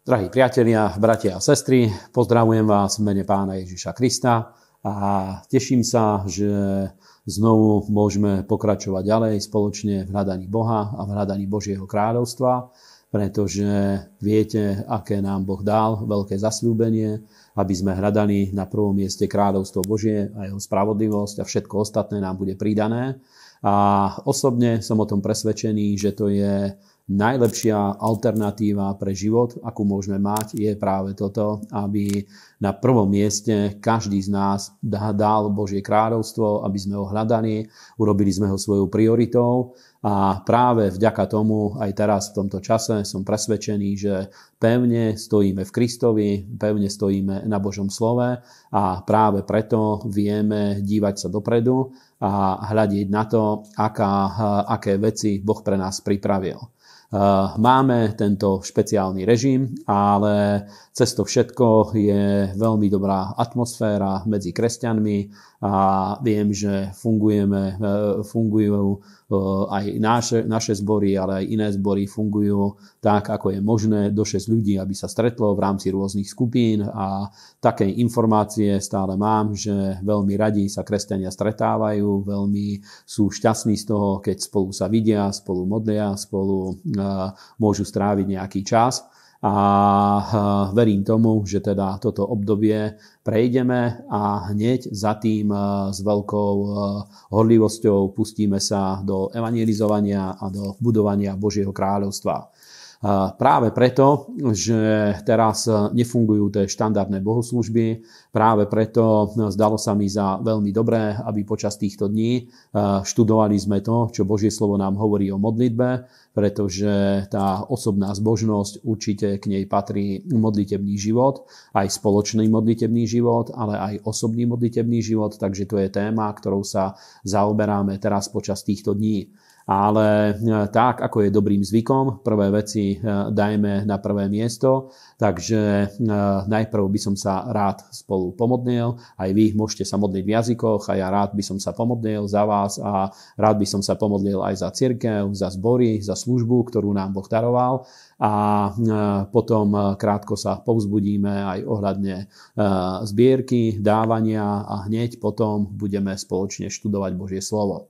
Drahí priatelia, bratia a sestry, pozdravujem vás v mene pána Ježiša Krista a teším sa, že znovu môžeme pokračovať ďalej spoločne v hľadaní Boha a v hľadaní Božieho kráľovstva, pretože viete, aké nám Boh dal, veľké zasľúbenie, aby sme hľadali na prvom mieste kráľovstvo Božie a jeho spravodlivosť a všetko ostatné nám bude pridané. A osobne som o tom presvedčený, že to je najlepšia alternatíva pre život, akú môžeme mať, je práve toto, aby na prvom mieste každý z nás dal Božie kráľovstvo, aby sme ho hľadali, urobili sme ho svojou prioritou a práve vďaka tomu aj teraz v tomto čase som presvedčený, že pevne stojíme v Kristovi, pevne stojíme na Božom slove a práve preto vieme dívať sa dopredu a hľadiť na to, aká, aké veci Boh pre nás pripravil. Eh, máme tento špeciálny režim, ale cez to všetko je veľmi dobrá atmosféra medzi kresťanmi, a viem, že fungujeme, e, fungujú e, aj naše, naše zbory, ale aj iné zbory fungujú tak, ako je možné do 6 ľudí, aby sa stretlo v rámci rôznych skupín a také informácie stále mám, že veľmi radi sa kresťania stretávajú, veľmi sú šťastní z toho, keď spolu sa vidia, spolu modlia, spolu e, môžu stráviť nejaký čas a e, verím tomu, že teda toto obdobie prejdeme a hneď za tým e, s veľkou e, horlivosťou pustíme sa do evangelizovania a do budovania Božieho kráľovstva. Práve preto, že teraz nefungujú tie štandardné bohoslužby, práve preto zdalo sa mi za veľmi dobré, aby počas týchto dní e, študovali sme to, čo Božie slovo nám hovorí o modlitbe, pretože tá osobná zbožnosť určite k nej patrí modlitebný život, aj spoločný modlitebný život, ale aj osobný modlitebný život, takže to je téma, ktorou sa zaoberáme teraz počas týchto dní ale e, tak, ako je dobrým zvykom, prvé veci e, dajme na prvé miesto, takže e, najprv by som sa rád spolu pomodnil, aj vy môžete sa modliť v jazykoch a ja rád by som sa pomodlil za vás a rád by som sa pomodlil aj za cirkev, za zbory, za službu, ktorú nám Boh daroval a potom krátko sa povzbudíme aj ohľadne zbierky, dávania a hneď potom budeme spoločne študovať Božie slovo.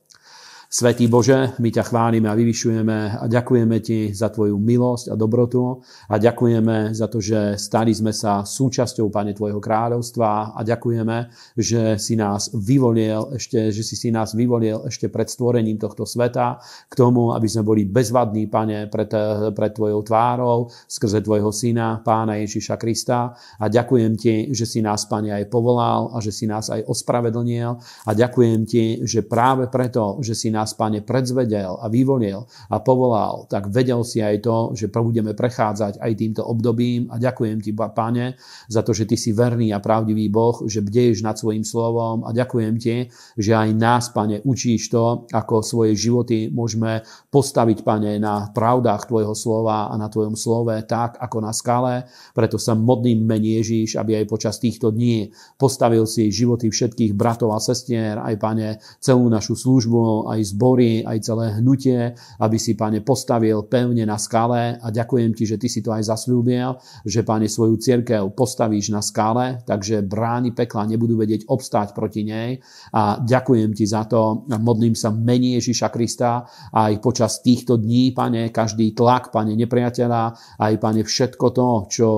Svetý Bože, my ťa chválime a vyvyšujeme a ďakujeme ti za tvoju milosť a dobrotu a ďakujeme za to, že stali sme sa súčasťou, Pane, tvojho kráľovstva a ďakujeme, že si nás vyvolil ešte, že si si nás vyvolil ešte pred stvorením tohto sveta k tomu, aby sme boli bezvadní, Pane, pred, pred tvojou tvárou, skrze tvojho syna, Pána Ježiša Krista a ďakujem ti, že si nás, Pane, aj povolal a že si nás aj ospravedlnil a ďakujem ti, že práve preto, že si nás nás, Pane, predzvedel a vyvolil a povolal, tak vedel si aj to, že budeme prechádzať aj týmto obdobím a ďakujem Ti, Pane, za to, že Ty si verný a pravdivý Boh, že bdeješ nad svojim slovom a ďakujem Ti, že aj nás, Pane, učíš to, ako svoje životy môžeme postaviť, Pane, na pravdách Tvojho slova a na Tvojom slove tak, ako na skale. Preto sa modlím mene Ježíš, aby aj počas týchto dní postavil si životy všetkých bratov a sestier, aj, Pane, celú našu službu, aj zbory, aj celé hnutie, aby si, Pane, postavil pevne na skále a ďakujem Ti, že Ty si to aj zasľúbil, že, Pane, svoju cirkev postavíš na skále, takže brány pekla nebudú vedieť obstáť proti nej a ďakujem Ti za to, modlím sa mení Ježiša Krista aj počas týchto dní, Pane, každý tlak, Pane, nepriateľa, aj, Pane, všetko to, čo,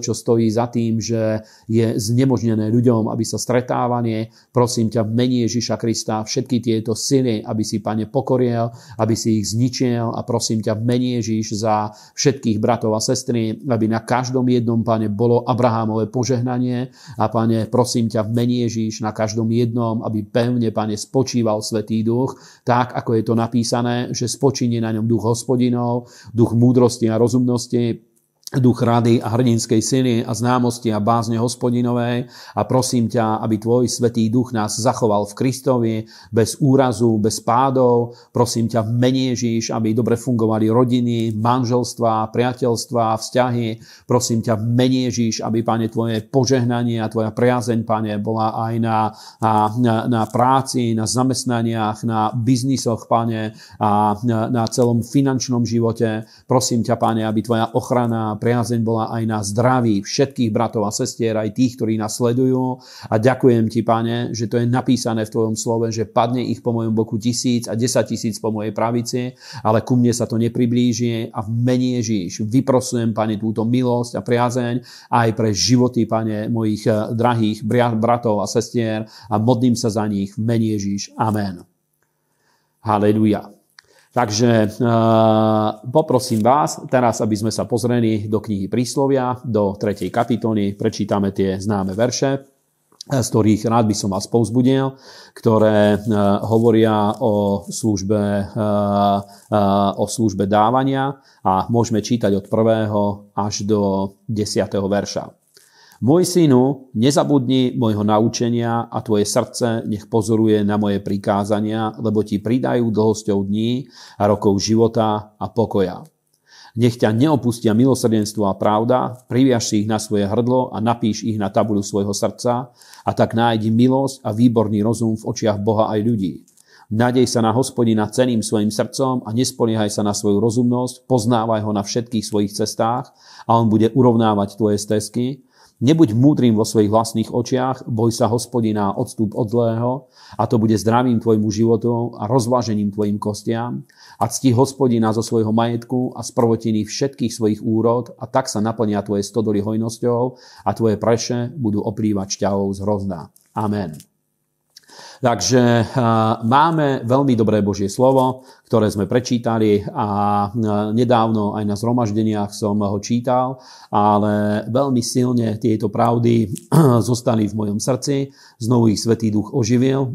čo stojí za tým, že je znemožnené ľuďom, aby sa stretávanie, prosím ťa, mení Ježiša Krista, všetky tieto sily, aby si, pane, pokoriel, aby si ich zničil a prosím ťa v Ježiš za všetkých bratov a sestry, aby na každom jednom, pane, bolo Abrahamové požehnanie a, pane, prosím ťa v Ježiš na každom jednom, aby pevne, pane, spočíval Svetý duch, tak, ako je to napísané, že spočíne na ňom duch hospodinov, duch múdrosti a rozumnosti, duch rady a hrdinskej sily a známosti a bázne hospodinovej a prosím ťa, aby Tvoj Svetý Duch nás zachoval v Kristovi bez úrazu, bez pádov. Prosím ťa, menej aby dobre fungovali rodiny, manželstva, priateľstva, vzťahy. Prosím ťa, menej aby, Pane, Tvoje požehnanie a Tvoja priazeň, Pane, bola aj na, na, na práci, na zamestnaniach, na biznisoch, Pane, a na, na celom finančnom živote. Prosím ťa, Pane, aby Tvoja ochrana priazeň bola aj na zdraví všetkých bratov a sestier, aj tých, ktorí nás sledujú. A ďakujem ti, pane, že to je napísané v tvojom slove, že padne ich po mojom boku tisíc a desať tisíc po mojej pravici, ale ku mne sa to nepriblíži a v mene Ježíš vyprosujem, pane, túto milosť a priazeň aj pre životy, pane, mojich eh, drahých bratov a sestier a modlím sa za nich v mene Ježíš. Amen. Hallelujah. Takže e, poprosím vás teraz, aby sme sa pozreli do knihy Príslovia, do 3. kapitóny prečítame tie známe verše, eh, z ktorých rád by som vás povzbudil, ktoré e, hovoria o službe, e, o službe dávania a môžeme čítať od 1. až do 10. verša. Môj synu, nezabudni môjho naučenia a tvoje srdce nech pozoruje na moje prikázania, lebo ti pridajú dlhosťou dní a rokov života a pokoja. Nech ťa neopustia milosrdenstvo a pravda, priviaž si ich na svoje hrdlo a napíš ich na tabuľu svojho srdca a tak nájdi milosť a výborný rozum v očiach Boha aj ľudí. Nadej sa na hospodina ceným svojim srdcom a nespoliehaj sa na svoju rozumnosť, poznávaj ho na všetkých svojich cestách a on bude urovnávať tvoje stezky Nebuď múdrym vo svojich vlastných očiach, boj sa hospodina, odstup od zlého a to bude zdravým tvojmu životu a rozvážením tvojim kostiam a cti hospodina zo svojho majetku a z prvotiny všetkých svojich úrod a tak sa naplnia tvoje stodoly hojnosťou a tvoje preše budú oprývať šťavou z hrozna. Amen. Takže e, máme veľmi dobré Božie slovo, ktoré sme prečítali a e, nedávno aj na zhromaždeniach som ho čítal, ale veľmi silne tieto pravdy zostali v mojom srdci, znovu ich Svetý Duch oživil, e,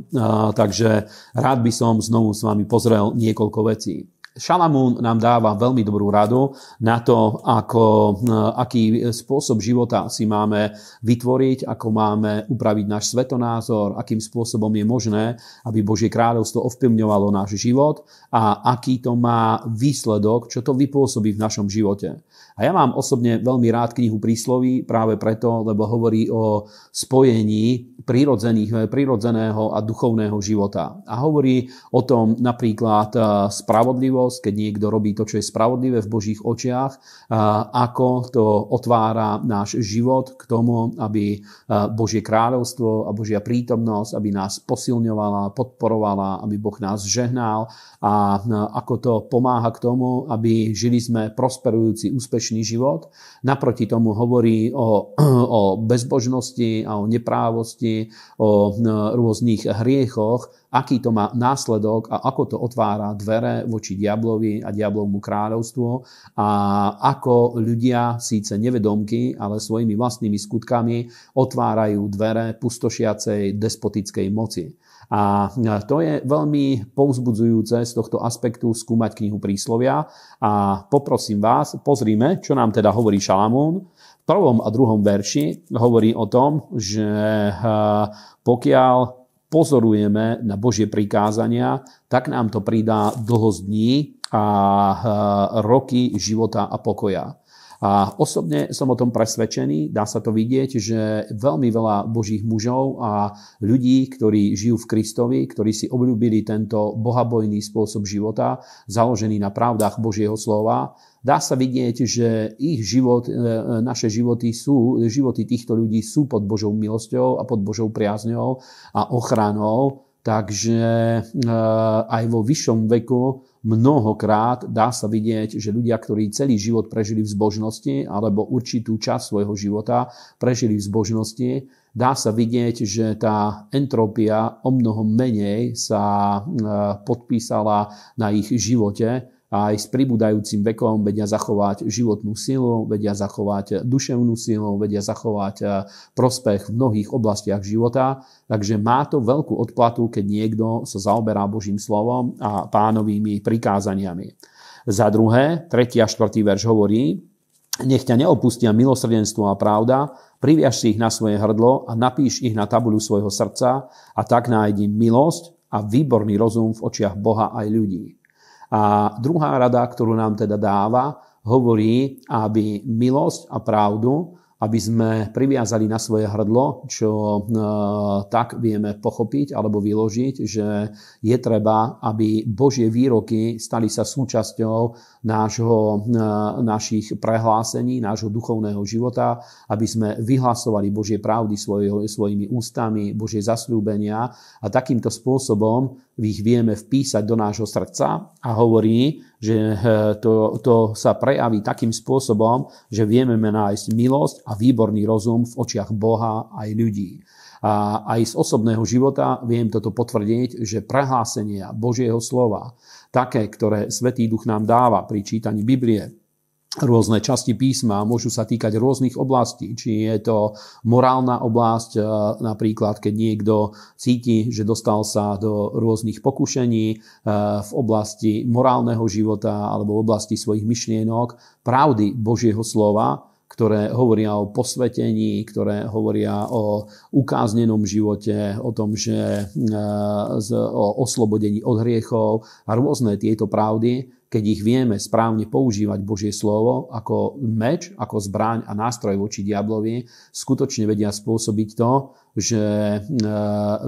takže rád by som znovu s vami pozrel niekoľko vecí. Šalamún nám dáva veľmi dobrú radu na to, ako, eh, aký spôsob života si máme vytvoriť, ako máme upraviť náš svetonázor, akým spôsobom je možné, aby Božie kráľovstvo ovplyvňovalo náš život a aký to má výsledok, čo to vypôsobí v našom živote. A ja mám osobne veľmi rád knihu prísloví práve preto, lebo hovorí o spojení eh, prírodzeného a duchovného života. A hovorí o tom napríklad eh, spravodlivosť, keď niekto robí to, čo je spravodlivé v Božích očiach, eh, ako to otvára náš život k tomu, aby Božie kráľovstvo a Božia prítomnosť, aby nás posilňovala, podporovala, aby Boh nás žehnal a e, ako to pomáha k tomu, aby žili sme prosperujúci, úspešný život. Naproti tomu hovorí o, o bezbožnosti a o neprávosti, o e, rôznych hriechoch, aký to má následok a ako to otvára dvere voči diablovi a diablovmu kráľovstvu a ako ľudia síce nevedomky, ale svojimi vlastnými skutkami otvárajú dvere pustošiacej despotickej moci. A e, to je veľmi povzbudzujúce z tohto aspektu skúmať knihu príslovia. A poprosím vás, pozrime, čo nám teda hovorí Šalamún. V prvom a druhom verši hovorí o tom, že e, pokiaľ pozorujeme na Božie prikázania, tak nám to pridá dlhosť dní a e, roky života a pokoja. A osobne som o tom presvedčený, dá sa to vidieť, že veľmi veľa božích mužov a ľudí, ktorí žijú v Kristovi, ktorí si obľúbili tento bohabojný spôsob života, založený na pravdách Božieho slova, dá sa vidieť, že ich život, e, e, naše životy sú, životy týchto ľudí sú pod Božou milosťou a pod Božou priazňou a ochranou, takže e, aj vo vyššom veku mnohokrát dá sa vidieť, že ľudia, ktorí celý život prežili v zbožnosti alebo určitú časť svojho života prežili v zbožnosti, dá sa vidieť, že tá entropia o mnoho menej sa eh, podpísala na ich živote, a aj s pribúdajúcim vekom vedia zachovať životnú silu, vedia zachovať duševnú silu, vedia zachovať e, prospech v mnohých oblastiach života. Takže má to veľkú odplatu, keď niekto sa zaoberá Božím slovom a pánovými prikázaniami. Za druhé, tretí a štvrtý verš hovorí, nech ťa neopustia milosrdenstvo a pravda, priviaž si ich na svoje hrdlo a napíš ich na tabuľu svojho srdca a tak nájdi milosť a výborný rozum v očiach Boha aj ľudí. A druhá rada, ktorú nám teda dáva, hovorí, aby milosť a pravdu aby sme priviazali na svoje hrdlo, čo e, tak vieme pochopiť alebo vyložiť, že je treba, aby Božie výroky stali sa súčasťou nášho, e, našich prehlásení, nášho duchovného života, aby sme vyhlasovali Božie pravdy svoj, svojimi ústami, Božie zasľúbenia a takýmto spôsobom ich vieme vpísať do nášho srdca a hovorí, že eh, to, to sa prejaví takým spôsobom, že vieme nájsť milosť a výborný rozum v očiach Boha aj ľudí. A aj z osobného života viem toto potvrdiť, že prehlásenia Božieho slova, také, ktoré Svetý Duch nám dáva pri čítaní Biblie, rôzne časti písma, môžu sa týkať rôznych oblastí, či je to morálna oblasť, e, napríklad keď niekto cíti, že dostal sa do rôznych pokušení e, v oblasti morálneho života alebo v oblasti svojich myšlienok, pravdy Božieho slova, ktoré hovoria o posvetení, ktoré hovoria o ukáznenom živote, o tom, že e, o oslobodení od hriechov a rôzne tieto pravdy, keď ich vieme správne používať Božie slovo ako meč, ako zbraň a nástroj voči diablovi, skutočne vedia spôsobiť to, že e,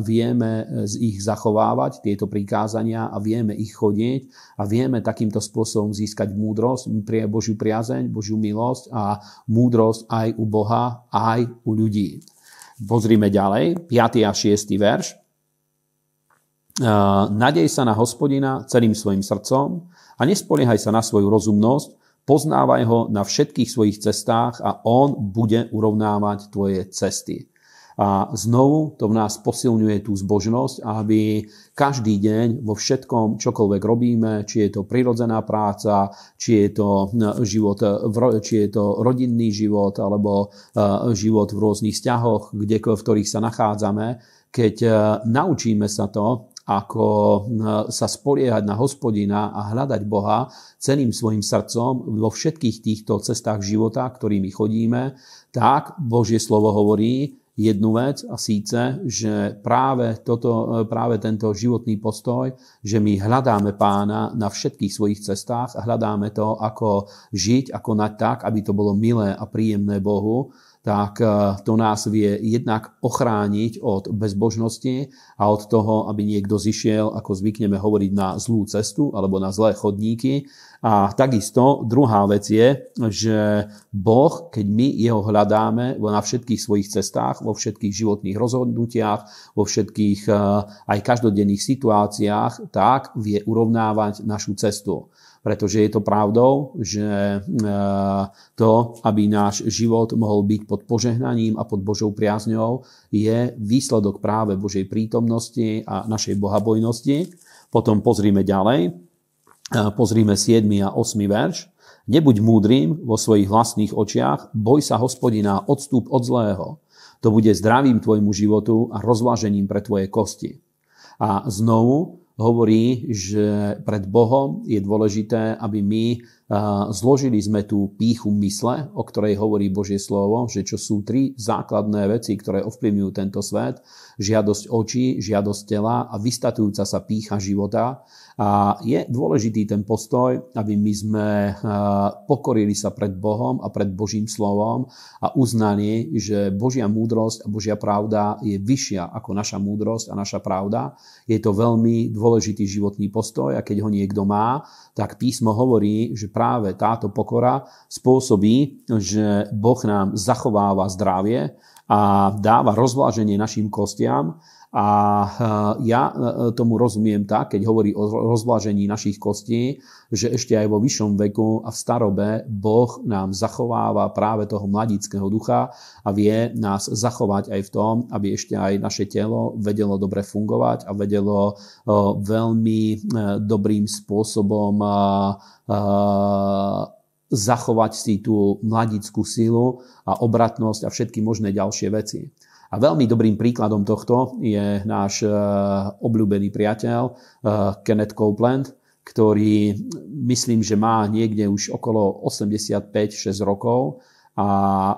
vieme e, z ich zachovávať tieto prikázania a vieme ich chodiť a vieme takýmto spôsobom získať múdrosť, prie Božiu priazeň, Božiu milosť a múdrosť aj u Boha, aj u ľudí. Pozrime ďalej, 5. a 6. verš. E, Nadej sa na hospodina celým svojim srdcom, a nespoliehaj sa na svoju rozumnosť, poznávaj ho na všetkých svojich cestách a on bude urovnávať tvoje cesty. A znovu to v nás posilňuje tú zbožnosť, aby každý deň vo všetkom, čokoľvek robíme, či je to prirodzená práca, či je to, hm, život, či je to rodinný život alebo eh, život v rôznych vzťahoch, kde, v ktorých sa nachádzame, keď eh, naučíme sa to, ako sa spoliehať na hospodina a hľadať Boha celým svojim srdcom vo všetkých týchto cestách života, ktorými chodíme, tak Božie slovo hovorí, jednu vec a síce, že práve, toto, e, práve tento životný postoj, že my hľadáme pána na všetkých svojich cestách a hľadáme to, ako žiť, ako nať tak, aby to bolo milé a príjemné Bohu, tak eh, to nás vie jednak ochrániť od bezbožnosti a od toho, aby niekto zišiel, ako zvykneme hovoriť, na zlú cestu alebo na zlé chodníky. A takisto druhá vec je, že Boh, keď my jeho hľadáme na všetkých svojich cestách, vo všetkých životných rozhodnutiach, vo všetkých eh, aj každodenných situáciách, tak vie urovnávať našu cestu pretože je to pravdou, že e, to, aby náš život mohol byť pod požehnaním a pod Božou priazňou, je výsledok práve Božej prítomnosti a našej bohabojnosti. Potom pozrime ďalej, e, pozrime 7. a 8. verš. Nebuď múdrym vo svojich vlastných očiach, boj sa hospodina, odstúp od zlého. To bude zdravím tvojmu životu a rozvážením pre tvoje kosti. A znovu, hovorí, že pred Bohom je dôležité, aby my zložili sme tú píchu mysle, o ktorej hovorí Božie slovo, že čo sú tri základné veci, ktoré ovplyvňujú tento svet, žiadosť očí, žiadosť tela a vystatujúca sa pícha života, a je dôležitý ten postoj, aby my sme eh, pokorili sa pred Bohom a pred Božím slovom a uznali, že Božia múdrosť a Božia pravda je vyššia ako naša múdrosť a naša pravda. Je to veľmi dôležitý životný postoj a keď ho niekto má, tak písmo hovorí, že práve táto pokora spôsobí, že Boh nám zachováva zdravie a dáva rozváženie našim kostiam a e, ja e, e, tomu rozumiem tak, keď hovorí o rozvlážení našich kostí, že ešte aj vo vyššom veku a v starobe Boh nám zachováva práve toho mladického ducha a vie nás zachovať aj v tom, aby ešte aj naše telo vedelo dobre fungovať a vedelo veľmi dobrým spôsobom zachovať si tú mladickú silu a obratnosť a všetky možné ďalšie veci. A veľmi dobrým príkladom tohto je náš eh, obľúbený priateľ eh, Kenneth Copeland, ktorý myslím, že má niekde už okolo 85-6 rokov a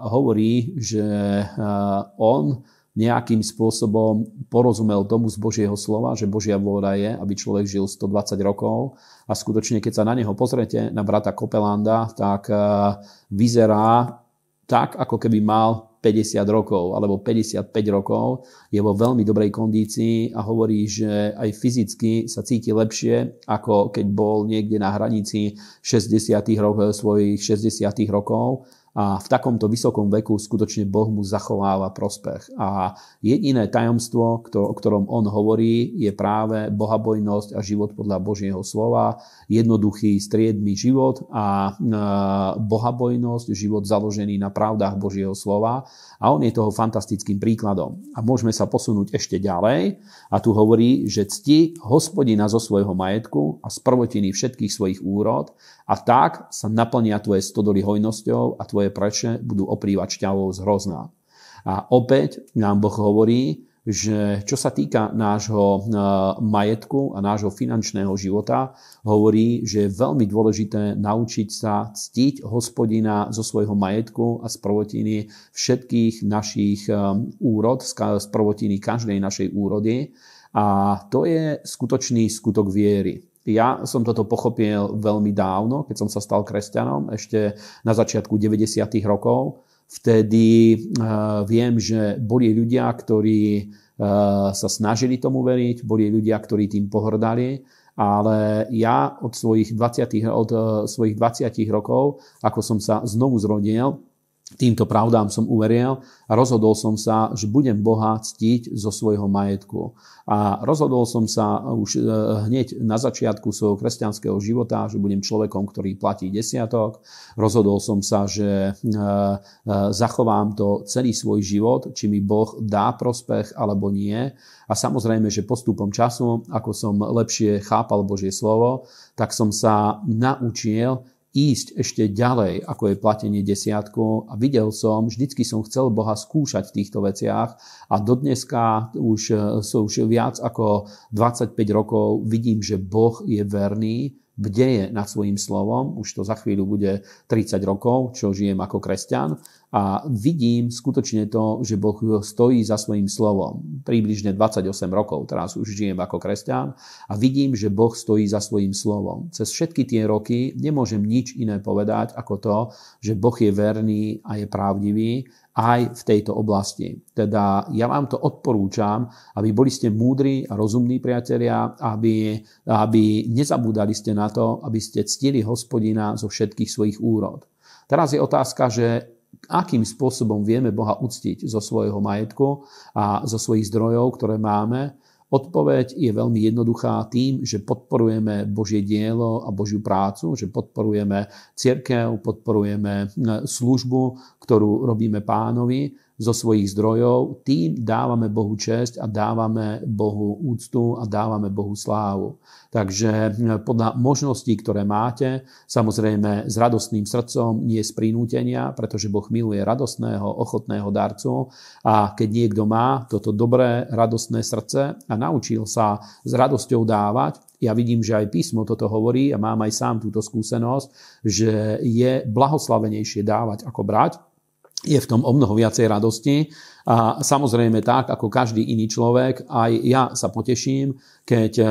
hovorí, že eh, on nejakým spôsobom porozumel tomu z Božieho slova, že Božia vôľa je, aby človek žil 120 rokov a skutočne, keď sa na neho pozrete, na brata Kopelanda, tak vyzerá tak, ako keby mal 50 rokov alebo 55 rokov, je vo veľmi dobrej kondícii a hovorí, že aj fyzicky sa cíti lepšie, ako keď bol niekde na hranici 60 eh, rokov, svojich 60 rokov a v takomto vysokom veku skutočne Boh mu zachováva prospech. A jediné tajomstvo, o ktorom on hovorí, je práve bohabojnosť a život podľa Božieho slova, jednoduchý, striedmy život a e, bohabojnosť, život založený na pravdách Božieho slova. A on je toho fantastickým príkladom. A môžeme sa posunúť ešte ďalej. A tu hovorí, že cti hospodina zo svojho majetku a z prvotiny všetkých svojich úrod a tak sa naplnia tvoje stodoly hojnosťou a tvoje preče budú oprývať šťavou z hrozná. A opäť nám Boh hovorí, že čo sa týka nášho e, majetku a nášho finančného života, hovorí, že je veľmi dôležité naučiť sa ctiť hospodina zo svojho majetku a z prvotiny všetkých našich e, úrod, z prvotiny každej našej úrody. A to je skutočný skutok viery. Ja som toto pochopil veľmi dávno, keď som sa stal kresťanom, ešte na začiatku 90. rokov Vtedy eh, viem, že boli ľudia, ktorí eh, sa snažili tomu veriť, boli ľudia, ktorí tým pohrdali, ale ja od svojich 20, od eh, svojich 20 rokov, ako som sa znovu zrodil, Týmto pravdám som uveril a rozhodol som sa, že budem Boha ctiť zo svojho majetku. A rozhodol som sa už e, hneď na začiatku svojho kresťanského života, že budem človekom, ktorý platí desiatok. Rozhodol som sa, že e, e, zachovám to celý svoj život, či mi Boh dá prospech alebo nie. A samozrejme, že postupom času, ako som lepšie chápal Božie slovo, tak som sa naučil ísť ešte ďalej, ako je platenie desiatkou a videl som, vždycky som chcel Boha skúšať v týchto veciach a dodneska už e, sú už viac ako 25 rokov vidím, že Boh je verný, bdeje nad svojim slovom, už to za chvíľu bude 30 rokov, čo žijem ako kresťan a vidím skutočne to, že Boh stojí za svojím slovom. Približne 28 rokov teraz už žijem ako kresťan a vidím, že Boh stojí za svojím slovom. Cez všetky tie roky nemôžem nič iné povedať ako to, že Boh je verný a je pravdivý aj v tejto oblasti. Teda ja vám to odporúčam, aby boli ste múdri a rozumní priatelia, aby, aby nezabúdali ste na to, aby ste ctili hospodina zo všetkých svojich úrod. Teraz je otázka, že akým spôsobom vieme Boha uctiť zo svojho majetku a zo svojich zdrojov, ktoré máme, Odpoveď je veľmi jednoduchá tým, že podporujeme Božie dielo a Božiu prácu, že podporujeme církev, podporujeme e, službu, ktorú robíme pánovi zo svojich zdrojov, tým dávame Bohu česť a dávame Bohu úctu a dávame Bohu slávu. Takže hm, podľa možností, ktoré máte, samozrejme s radostným srdcom, nie z prinútenia, pretože Boh miluje radostného, ochotného darcu a keď niekto má toto dobré, radostné srdce a naučil sa s radosťou dávať, ja vidím, že aj písmo toto hovorí a mám aj sám túto skúsenosť, že je blahoslavenejšie dávať ako brať, je v tom o mnoho viacej radosti a samozrejme tak, ako každý iný človek, aj ja sa poteším, keď e,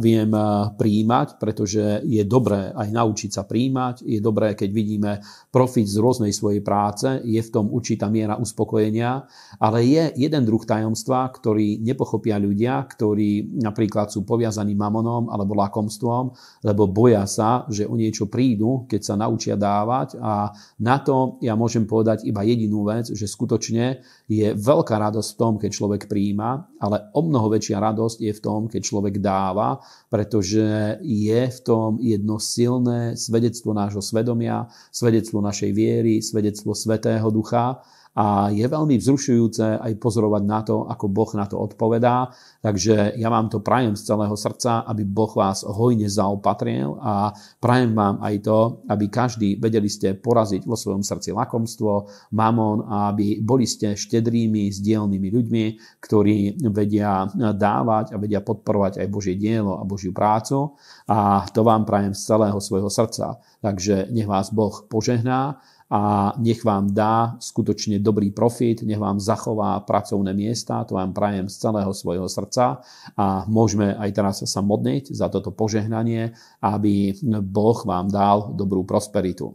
viem e, príjmať, pretože je dobré aj naučiť sa príjmať, je dobré, keď vidíme profit z rôznej svojej práce, je v tom určitá miera uspokojenia, ale je jeden druh tajomstva, ktorý nepochopia ľudia, ktorí napríklad sú poviazaní mamonom alebo lakomstvom, lebo boja sa, že o niečo prídu, keď sa naučia dávať a na to ja môžem povedať iba jedinú vec, že skutočne je veľká radosť v tom, keď človek príjima, ale o mnoho väčšia radosť je v tom, keď človek dáva, pretože je v tom jedno silné svedectvo nášho svedomia, svedectvo našej viery, svedectvo Svetého Ducha, a je veľmi vzrušujúce aj pozorovať na to, ako Boh na to odpovedá. Takže ja vám to prajem z celého srdca, aby Boh vás hojne zaopatril a prajem vám aj to, aby každý vedeli ste poraziť vo svojom srdci lakomstvo, mamon a aby boli ste štedrými, zdielnými ľuďmi, ktorí vedia dávať a vedia podporovať aj Božie dielo a Božiu prácu. A to vám prajem z celého svojho srdca. Takže nech vás Boh požehná a nech vám dá skutočne dobrý profit, nech vám zachová pracovné miesta, to vám prajem z celého svojho srdca a môžeme aj teraz sa modniť za toto požehnanie, aby Boh vám dal dobrú prosperitu.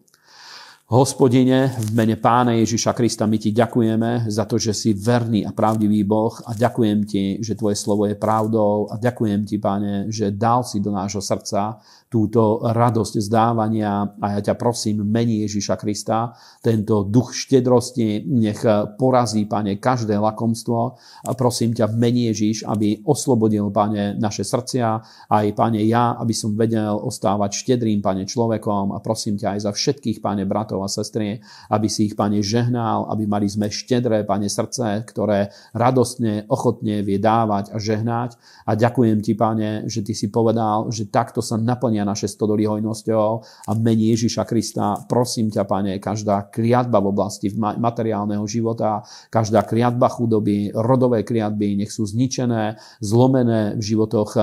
Hospodine, v mene Pána Ježiša Krista, my ti ďakujeme za to, že si verný a pravdivý Boh a ďakujem ti, že tvoje slovo je pravdou a ďakujem ti, Pane, že dal si do nášho srdca túto radosť zdávania a ja ťa prosím, mení Ježiša Krista, tento duch štedrosti nech porazí, Pane, každé lakomstvo a prosím ťa, mení Ježiš, aby oslobodil, Pane, naše srdcia aj, Pane, ja, aby som vedel ostávať štedrým, Pane, človekom a prosím ťa aj za všetkých, Pane, bratov a sestry, aby si ich, Pane, žehnal, aby mali sme štedré, Pane, srdce, ktoré radostne, ochotne vie dávať a žehnať a ďakujem Ti, Pane, že Ty si povedal, že takto sa naplňa naplnia naše stodoly hojnosťou a mení Ježiša Krista. Prosím ťa, Pane, každá kriadba v oblasti materiálneho života, každá kliatba chudoby, rodové kriadby, nech sú zničené, zlomené v životoch e,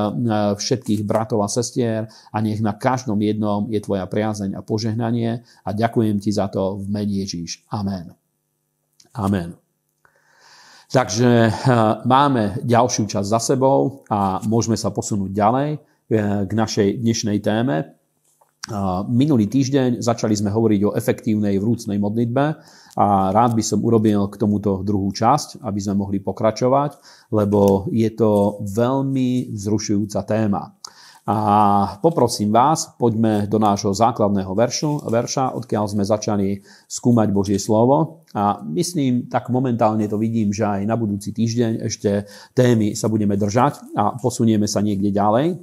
všetkých bratov a sestier a nech na každom jednom je Tvoja priazeň a požehnanie a ďakujem Ti za to v mení Ježiš. Amen. Amen. Takže e, máme ďalšiu časť za sebou a môžeme sa posunúť ďalej. Eh, k našej dnešnej téme. Eh, minulý týždeň začali sme hovoriť o efektívnej vrúcnej modlitbe a rád by som urobil k tomuto druhú časť, aby sme mohli pokračovať, lebo je to veľmi vzrušujúca téma. A poprosím vás, poďme do nášho základného veršu, verša, odkiaľ sme začali skúmať Božie slovo. A myslím, tak momentálne to vidím, že aj na budúci týždeň ešte témy sa budeme držať a posunieme sa niekde ďalej.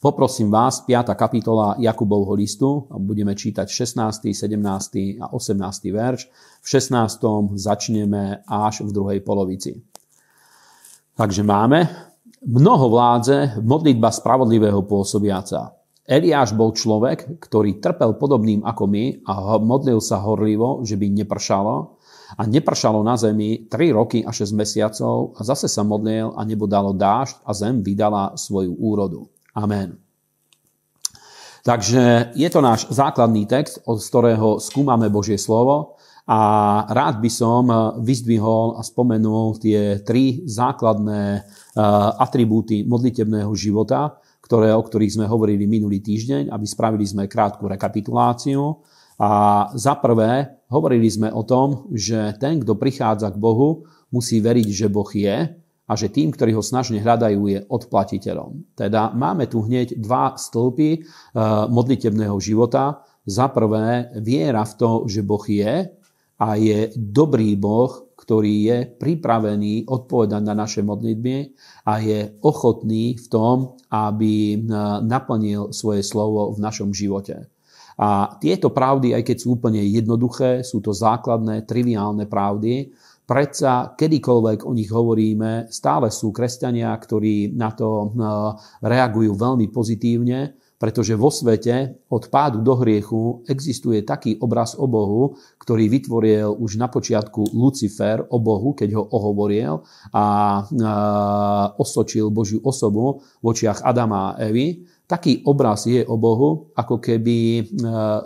Poprosím vás, 5. kapitola Jakubovho listu, budeme čítať 16., 17. a 18. verš. V 16. začneme až v druhej polovici. Takže máme mnoho vládze, modlitba spravodlivého pôsobiaca. Eliáš bol človek, ktorý trpel podobným ako my a modlil sa horlivo, že by nepršalo, a nepršalo na zemi 3 roky a 6 mesiacov a zase sa modlil a nebo dalo dážď a zem vydala svoju úrodu. Amen. Takže je to náš základný text, od ktorého skúmame Božie slovo a rád by som vyzdvihol a spomenul tie tri základné e, atribúty modlitebného života, ktoré, o ktorých sme hovorili minulý týždeň, aby spravili sme krátku rekapituláciu a za prvé, hovorili sme o tom, že ten, kto prichádza k Bohu, musí veriť, že Boh je a že tým, ktorí ho snažne hľadajú, je odplatiteľom. Teda máme tu hneď dva stĺpy eh, modlitebného života. Za prvé, viera v to, že Boh je a je dobrý Boh, ktorý je pripravený odpovedať na naše modlitby a je ochotný v tom, aby eh, naplnil svoje slovo v našom živote. A tieto pravdy, aj keď sú úplne jednoduché, sú to základné, triviálne pravdy, predsa kedykoľvek o nich hovoríme, stále sú kresťania, ktorí na to eh, reagujú veľmi pozitívne, pretože vo svete od pádu do hriechu existuje taký obraz o Bohu, ktorý vytvoril už na počiatku Lucifer o Bohu, keď ho ohovoril a eh, osočil Božiu osobu v očiach Adama a Evy taký obraz je o Bohu, ako keby e,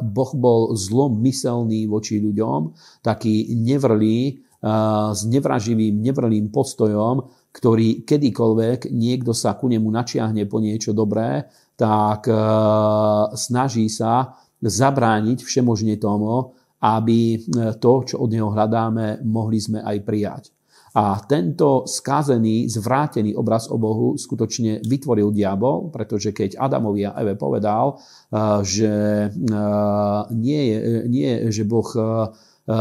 Boh bol zlomyselný voči ľuďom, taký nevrlý, e, s nevraživým, nevrlým postojom, ktorý kedykoľvek niekto sa ku nemu načiahne po niečo dobré, tak e, snaží sa zabrániť všemožne tomu, aby to, čo od neho hľadáme, mohli sme aj prijať. A tento skazený, zvrátený obraz o Bohu skutočne vytvoril diabol, pretože keď Adamovi a Eve povedal, eh, že, eh, nie, nie, že Boh eh,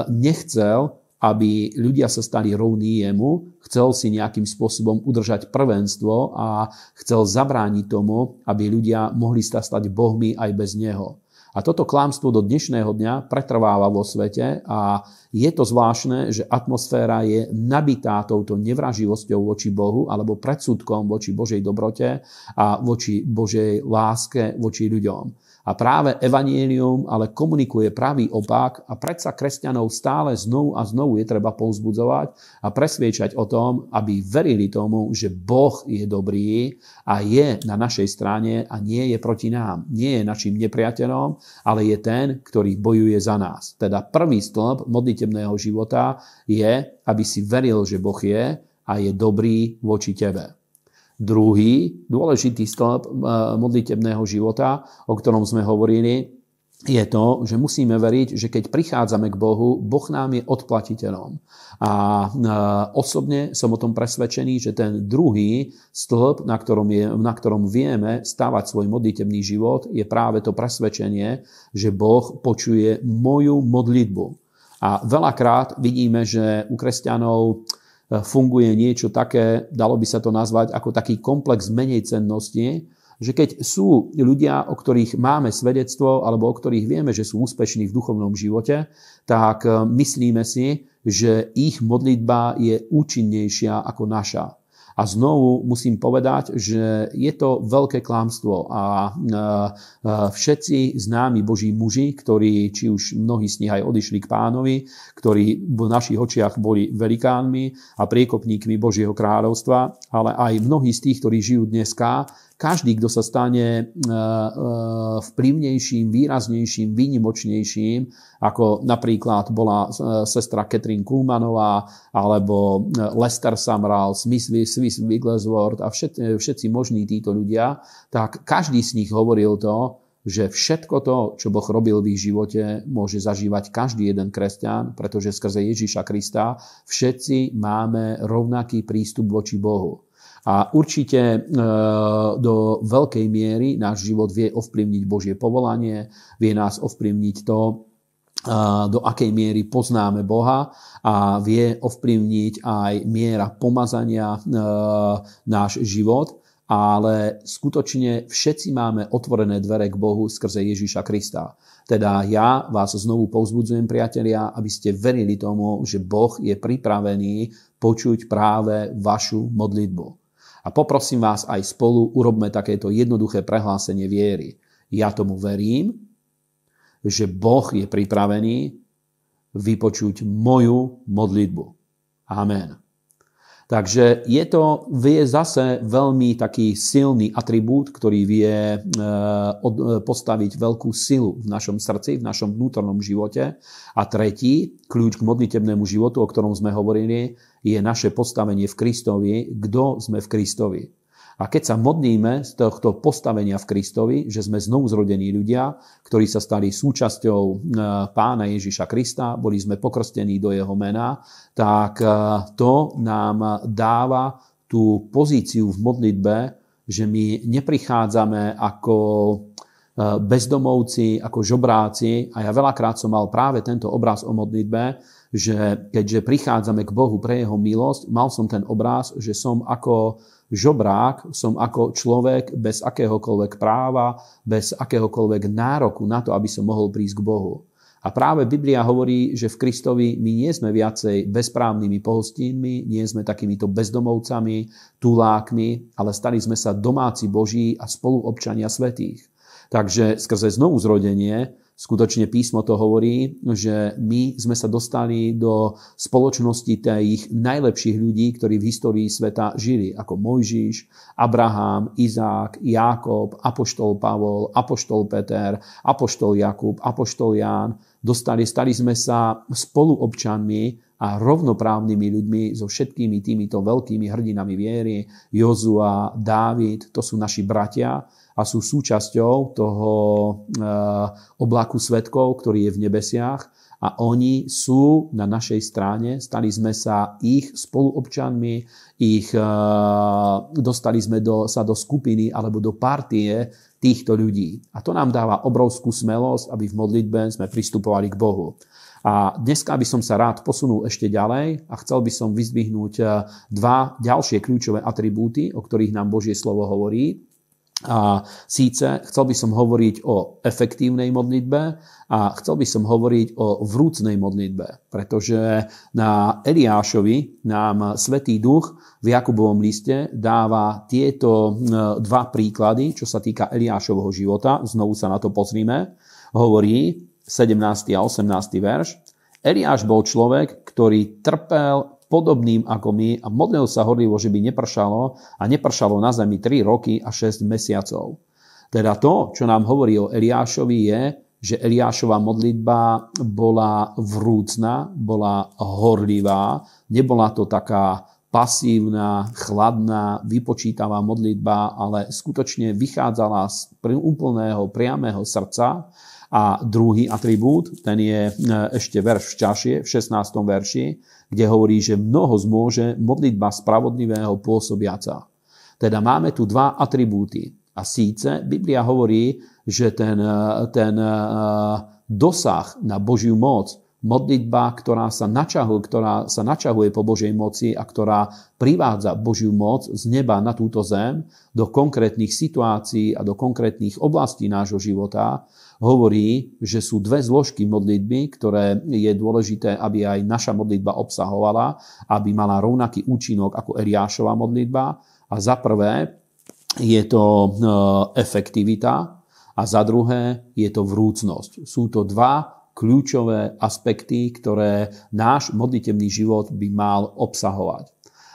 nechcel, aby ľudia sa stali rovní jemu, chcel si nejakým spôsobom udržať prvenstvo a chcel zabrániť tomu, aby ľudia mohli sa stať bohmi aj bez neho. A toto klamstvo do dnešného dňa pretrváva vo svete a je to zvláštne, že atmosféra je nabitá touto nevraživosťou voči Bohu alebo predsudkom voči Božej dobrote a voči Božej láske voči ľuďom. A práve evanílium ale komunikuje pravý opak a predsa kresťanov stále znovu a znovu je treba povzbudzovať a presviečať o tom, aby verili tomu, že Boh je dobrý a je na našej strane a nie je proti nám. Nie je našim nepriateľom, ale je ten, ktorý bojuje za nás. Teda prvý stĺp modlitebného života je, aby si veril, že Boh je a je dobrý voči tebe. Druhý dôležitý stĺp eh, modlitebného života, o ktorom sme hovorili, je to, že musíme veriť, že keď prichádzame k Bohu, Boh nám je odplatiteľom. A eh, osobne som o tom presvedčený, že ten druhý stĺp, na ktorom, je, na ktorom vieme stávať svoj modlitebný život, je práve to presvedčenie, že Boh počuje moju modlitbu. A veľakrát vidíme, že u kresťanov E, funguje niečo také, dalo by sa to nazvať ako taký komplex menej cennosti, že keď sú ľudia, o ktorých máme svedectvo alebo o ktorých vieme, že sú úspešní v duchovnom živote, tak e, myslíme si, že ich modlitba je účinnejšia ako naša. A znovu musím povedať, že je to veľké klamstvo a e, e, všetci známi boží muži, ktorí či už mnohí z nich aj odišli k pánovi, ktorí v našich očiach boli velikánmi a priekopníkmi Božieho kráľovstva, ale aj mnohí z tých, ktorí žijú dneska, každý, kto sa stane eh, eh, vplyvnejším, výraznejším, výnimočnejším, ako napríklad bola eh, sestra Katrin Kulmanová, alebo Lester Samral, Smith, Smith Wigglesworth a všetci, všetci možní títo ľudia, tak každý z nich hovoril to, že všetko to, čo Boh robil v ich živote, môže zažívať každý jeden kresťan, pretože skrze Ježíša Krista všetci máme rovnaký prístup voči Bohu. A určite e, do veľkej miery náš život vie ovplyvniť Božie povolanie, vie nás ovplyvniť to, e, do akej miery poznáme Boha a vie ovplyvniť aj miera pomazania e, náš život ale skutočne všetci máme otvorené dvere k Bohu skrze Ježíša Krista. Teda ja vás znovu povzbudzujem, priatelia, aby ste verili tomu, že Boh je pripravený počuť práve vašu modlitbu. A poprosím vás aj spolu, urobme takéto jednoduché prehlásenie viery. Ja tomu verím, že Boh je pripravený vypočuť moju modlitbu. Amen. Takže je to vie zase veľmi taký silný atribút, ktorý vie e, e, postaviť veľkú silu v našom srdci, v našom vnútornom živote. A tretí, kľúč k modlitebnému životu, o ktorom sme hovorili, je naše postavenie v Kristovi, kto sme v Kristovi. A keď sa modlíme z tohto postavenia v Kristovi, že sme znovu zrodení ľudia, ktorí sa stali súčasťou e, pána Ježiša Krista, boli sme pokrstení do jeho mena, tak e, to nám dáva tú pozíciu v modlitbe, že my neprichádzame ako e, bezdomovci, ako žobráci. A ja veľakrát som mal práve tento obraz o modlitbe, že keďže prichádzame k Bohu pre jeho milosť, mal som ten obraz, že som ako žobrák, som ako človek bez akéhokoľvek práva, bez akéhokoľvek nároku na to, aby som mohol prísť k Bohu. A práve Biblia hovorí, že v Kristovi my nie sme viacej bezprávnymi pohostinmi, nie sme takýmito bezdomovcami, tulákmi, ale stali sme sa domáci Boží a spoluobčania svetých. Takže skrze znovuzrodenie Skutočne písmo to hovorí, že my sme sa dostali do spoločnosti tých najlepších ľudí, ktorí v histórii sveta žili, ako Mojžiš, Abraham, Izák, Jákob, Apoštol Pavol, Apoštol Peter, Apoštol Jakub, Apoštol Ján. Dostali, stali sme sa spoluobčanmi a rovnoprávnymi ľuďmi so všetkými týmito veľkými hrdinami viery, Jozua, Dávid, to sú naši bratia a sú súčasťou toho eh, oblaku svetkov, ktorý je v nebesiach a oni sú na našej strane, stali sme sa ich spoluobčanmi, ich, eh, dostali sme do, sa do skupiny alebo do partie týchto ľudí. A to nám dáva obrovskú smelosť, aby v modlitbe sme pristupovali k Bohu. A dneska by som sa rád posunul ešte ďalej a chcel by som vyzvihnúť eh, dva ďalšie kľúčové atribúty, o ktorých nám Božie slovo hovorí. A síce chcel by som hovoriť o efektívnej modlitbe a chcel by som hovoriť o vrúcnej modlitbe, pretože na Eliášovi nám Svetý Duch v Jakubovom liste dáva tieto dva príklady, čo sa týka Eliášovho života. Znovu sa na to pozrime. Hovorí 17. a 18. verš. Eliáš bol človek, ktorý trpel podobným ako my a modlil sa horlivo, že by nepršalo a nepršalo na zemi 3 roky a 6 mesiacov. Teda to, čo nám hovorí o Eliášovi je, že Eliášova modlitba bola vrúcna, bola horlivá, nebola to taká pasívna, chladná, vypočítavá modlitba, ale skutočne vychádzala z úplného, priamého srdca. A druhý atribút, ten je e, ešte verš v čaši, v 16. verši, kde hovorí, že mnoho zmôže modlitba spravodlivého pôsobiaca. Teda máme tu dva atribúty. A síce Biblia hovorí, že ten, ten e, dosah na Božiu moc, modlitba, ktorá sa, načahuje, ktorá sa načahuje po Božej moci a ktorá privádza Božiu moc z neba na túto zem do konkrétnych situácií a do konkrétnych oblastí nášho života, hovorí, že sú dve zložky modlitby, ktoré je dôležité, aby aj naša modlitba obsahovala, aby mala rovnaký účinok ako Eriášova modlitba. A za prvé je to e, efektivita a za druhé je to vrúcnosť. Sú to dva kľúčové aspekty, ktoré náš modlitebný život by mal obsahovať.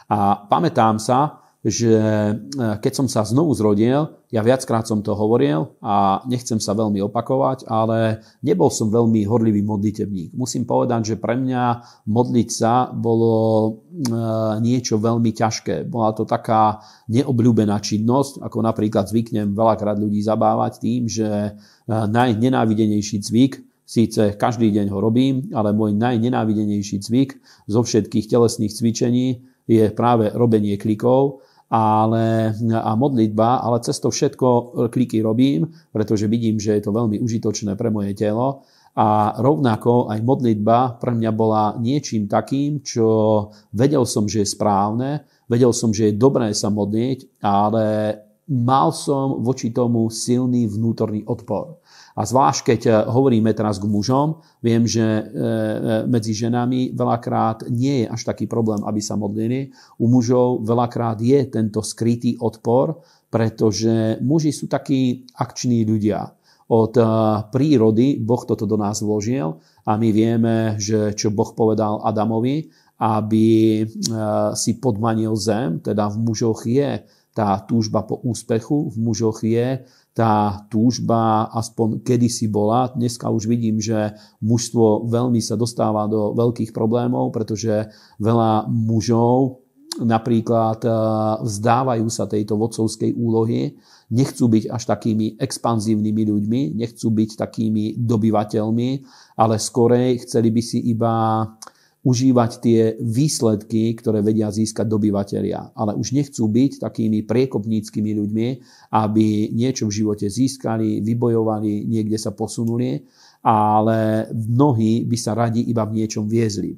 A pamätám sa, že e, keď som sa znovu zrodil, ja viackrát som to hovoril a nechcem sa veľmi opakovať, ale nebol som veľmi horlivý modlitebník. Musím povedať, že pre mňa modliť sa bolo e, niečo veľmi ťažké. Bola to taká neobľúbená činnosť, ako napríklad zvyknem veľakrát ľudí zabávať tým, že e, najnenávidenejší cvik, Síce každý deň ho robím, ale môj najnenávidenejší cvik zo všetkých telesných cvičení je práve robenie klikov ale, a modlitba, ale cez to všetko kliky robím, pretože vidím, že je to veľmi užitočné pre moje telo. A rovnako aj modlitba pre mňa bola niečím takým, čo vedel som, že je správne, vedel som, že je dobré sa modliť, ale mal som voči tomu silný vnútorný odpor. A zvlášť, keď eh, hovoríme teraz k mužom, viem, že eh, eh, medzi ženami veľakrát nie je až taký problém, aby sa modlili. U mužov veľakrát je tento skrytý odpor, pretože muži sú takí akční ľudia. Od prírody Boh toto do nás vložil a my vieme, že čo Boh povedal Adamovi, aby si podmanil zem, teda v mužoch je tá túžba po úspechu, v mužoch je tá túžba aspoň kedysi bola. Dneska už vidím, že mužstvo veľmi sa dostáva do veľkých problémov, pretože veľa mužov napríklad e, vzdávajú sa tejto vodcovskej úlohy, nechcú byť až takými expanzívnymi ľuďmi, nechcú byť takými dobyvateľmi, ale skorej chceli by si iba užívať tie výsledky, ktoré vedia získať dobyvateľia. Ale už nechcú byť takými priekopníckými ľuďmi, aby niečo v živote získali, vybojovali, niekde sa posunuli, ale mnohí by sa radi iba v niečom viezli.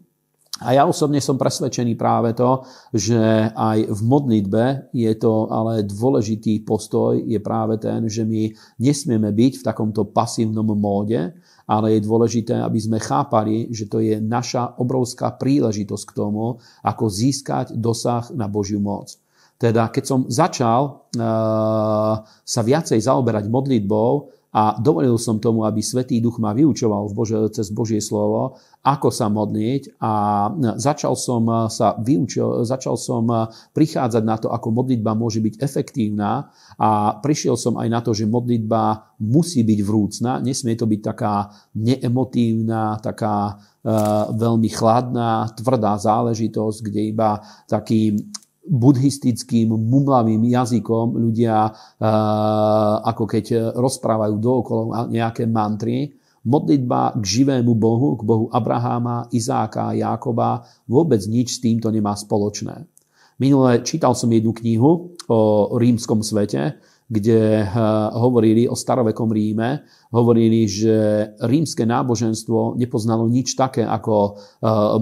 A ja osobne som presvedčený práve to, že aj v modlitbe je to ale dôležitý postoj, je práve ten, že my nesmieme byť v takomto pasívnom móde, ale je dôležité, aby sme chápali, že to je naša obrovská príležitosť k tomu, ako získať dosah na Božiu moc. Teda keď som začal eh, sa viacej zaoberať modlitbou, a dovolil som tomu, aby Svetý Duch ma vyučoval v Bože, cez Božie slovo, ako sa modliť a začal som sa vyučo, začal som prichádzať na to, ako modlitba môže byť efektívna a prišiel som aj na to, že modlitba musí byť vrúcna, nesmie to byť taká neemotívna, taká e, veľmi chladná, tvrdá záležitosť, kde iba taký buddhistickým, mumlavým jazykom ľudia eh, ako keď rozprávajú dookolo nejaké mantry. Modlitba k živému Bohu, k Bohu Abraháma, Izáka, Jákoba vôbec nič s týmto nemá spoločné. Minule čítal som jednu knihu o rímskom svete, kde eh, hovorili o starovekom Ríme hovorili, že rímske náboženstvo nepoznalo nič také, ako e,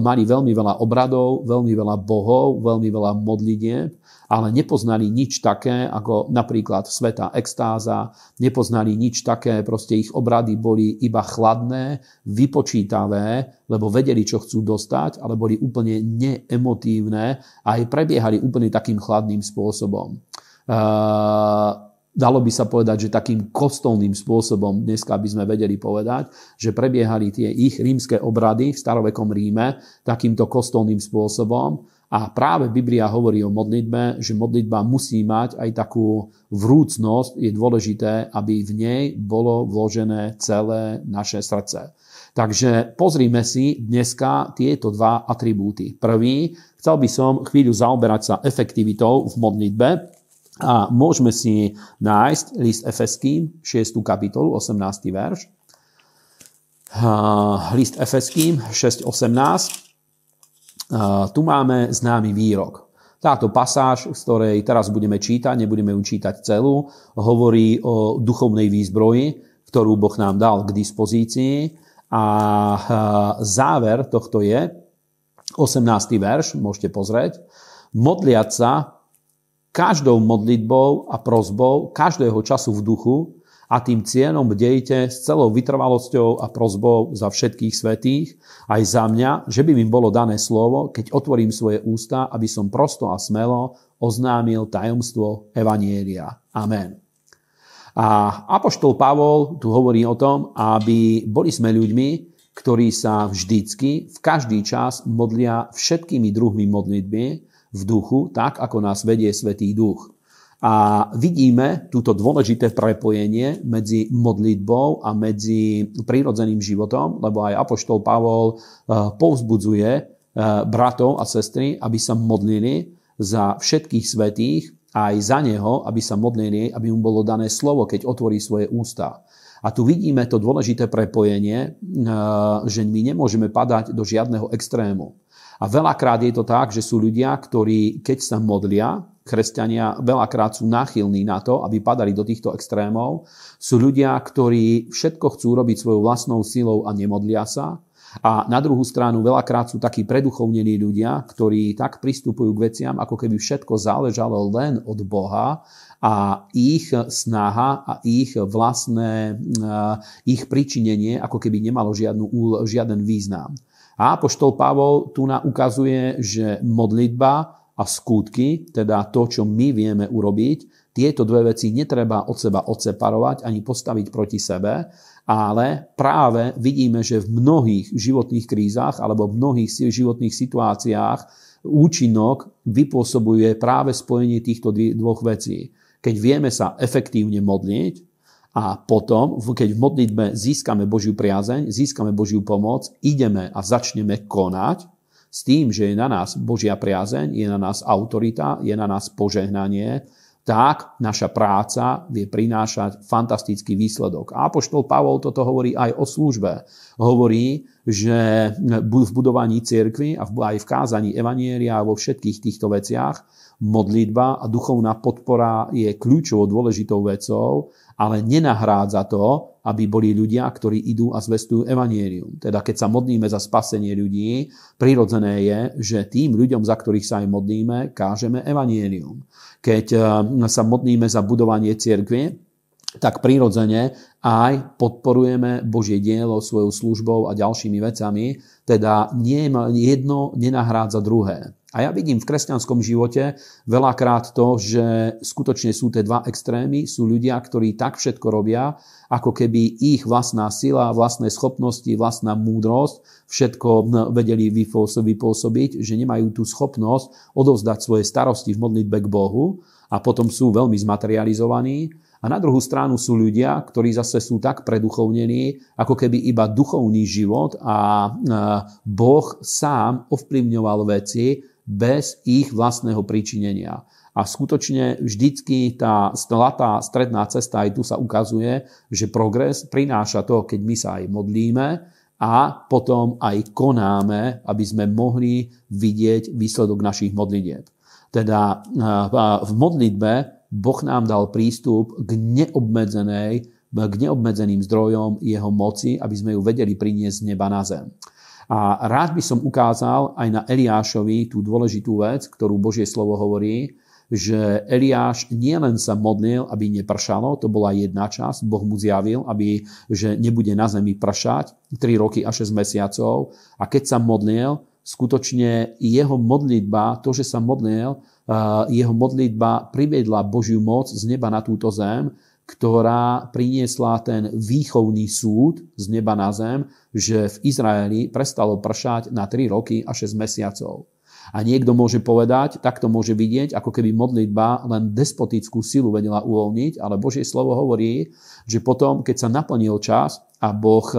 mali veľmi veľa obradov, veľmi veľa bohov, veľmi veľa modlitieb, ale nepoznali nič také, ako napríklad sveta extáza, nepoznali nič také, proste ich obrady boli iba chladné, vypočítavé, lebo vedeli, čo chcú dostať, ale boli úplne neemotívne a aj prebiehali úplne takým chladným spôsobom. Uh, dalo by sa povedať, že takým kostolným spôsobom dneska by sme vedeli povedať, že prebiehali tie ich rímske obrady v starovekom Ríme takýmto kostolným spôsobom. A práve Biblia hovorí o modlitbe, že modlitba musí mať aj takú vrúcnosť. Je dôležité, aby v nej bolo vložené celé naše srdce. Takže pozrime si dneska tieto dva atribúty. Prvý, chcel by som chvíľu zaoberať sa efektivitou v modlitbe, a môžeme si nájsť list Efeským, 6. kapitolu, 18. verš. List Efeským, 6.18. Tu máme známy výrok. Táto pasáž, z ktorej teraz budeme čítať, nebudeme ju čítať celú, hovorí o duchovnej výzbroji, ktorú Boh nám dal k dispozícii. A záver tohto je 18. verš, môžete pozrieť. Modliať sa každou modlitbou a prozbou každého času v duchu a tým cienom bdejte s celou vytrvalosťou a prozbou za všetkých svetých, aj za mňa, že by mi bolo dané slovo, keď otvorím svoje ústa, aby som prosto a smelo oznámil tajomstvo Evanielia. Amen. A Apoštol Pavol tu hovorí o tom, aby boli sme ľuďmi, ktorí sa vždycky, v každý čas modlia všetkými druhmi modlitby, v duchu, tak ako nás vedie Svetý duch. A vidíme túto dôležité prepojenie medzi modlitbou a medzi prírodzeným životom, lebo aj Apoštol Pavol eh, povzbudzuje eh, bratov a sestry, aby sa modlili za všetkých svetých aj za neho, aby sa modlili, aby mu bolo dané slovo, keď otvorí svoje ústa. A tu vidíme to dôležité prepojenie, eh, že my nemôžeme padať do žiadneho extrému. A veľakrát je to tak, že sú ľudia, ktorí keď sa modlia, kresťania veľakrát sú náchylní na to, aby padali do týchto extrémov. Sú ľudia, ktorí všetko chcú robiť svojou vlastnou silou a nemodlia sa. A na druhú stranu veľakrát sú takí preduchovnení ľudia, ktorí tak pristupujú k veciam, ako keby všetko záležalo len od Boha a ich snaha a ich vlastné eh, ich pričinenie ako keby nemalo žiadnu, žiaden význam. A apoštol Pavol tu na ukazuje, že modlitba a skutky, teda to, čo my vieme urobiť, tieto dve veci netreba od seba odseparovať ani postaviť proti sebe, ale práve vidíme, že v mnohých životných krízach alebo v mnohých životných situáciách účinok vypôsobuje práve spojenie týchto dvoch vecí. Keď vieme sa efektívne modliť, a potom, keď v modlitbe získame Božiu priazeň, získame Božiu pomoc, ideme a začneme konať s tým, že je na nás Božia priazeň, je na nás autorita, je na nás požehnanie, tak naša práca vie prinášať fantastický výsledok. A Apoštol Pavol toto hovorí aj o službe. Hovorí, že v budovaní cirkvy a aj v kázaní evanieria a vo všetkých týchto veciach modlitba a duchovná podpora je kľúčovou dôležitou vecou, ale nenahrádza to, aby boli ľudia, ktorí idú a zvestujú evanierium. Teda keď sa modlíme za spasenie ľudí, prirodzené je, že tým ľuďom, za ktorých sa aj modlíme, kážeme evanierium keď eh, sa modlíme za budovanie cirkvie, tak prirodzene aj podporujeme Božie dielo svojou službou a ďalšími vecami, teda nie, jedno nenahrádza druhé. A ja vidím v kresťanskom živote veľakrát to, že skutočne sú tie dva extrémy, sú ľudia, ktorí tak všetko robia, ako keby ich vlastná sila, vlastné schopnosti, vlastná múdrosť všetko hm, vedeli vypôsobiť, že nemajú tú schopnosť odovzdať svoje starosti v modlitbe k Bohu a potom sú veľmi zmaterializovaní a na druhú stranu sú ľudia, ktorí zase sú tak preduchovnení, ako keby iba duchovný život a e, Boh sám ovplyvňoval veci bez ich vlastného príčinenia. A skutočne vždycky tá zlatá stredná cesta aj tu sa ukazuje, že progres prináša to, keď my sa aj modlíme a potom aj konáme, aby sme mohli vidieť výsledok našich modlitieb. Teda e, v modlitbe Boh nám dal prístup k neobmedzenej, k neobmedzeným zdrojom jeho moci, aby sme ju vedeli priniesť z neba na zem. A rád by som ukázal aj na Eliášovi tú dôležitú vec, ktorú Božie slovo hovorí, že Eliáš nielen sa modlil, aby nepršalo, to bola jedna časť, Boh mu zjavil, aby, že nebude na zemi pršať 3 roky a 6 mesiacov. A keď sa modlil, skutočne jeho modlitba, to, že sa modlil, jeho modlitba priviedla Božiu moc z neba na túto zem, ktorá priniesla ten výchovný súd z neba na zem, že v Izraeli prestalo pršať na 3 roky a 6 mesiacov. A niekto môže povedať, takto môže vidieť, ako keby modlitba len despotickú silu vedela uvoľniť, ale Božie slovo hovorí, že potom, keď sa naplnil čas a Boh e,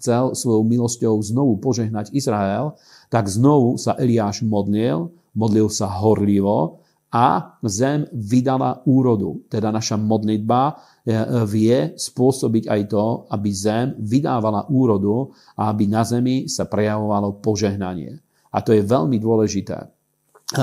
chcel svojou milosťou znovu požehnať Izrael, tak znovu sa Eliáš modlil modlil sa horlivo a zem vydala úrodu. Teda naša modlitba e, e, vie spôsobiť aj to, aby zem vydávala úrodu a aby na zemi sa prejavovalo požehnanie. A to je veľmi dôležité,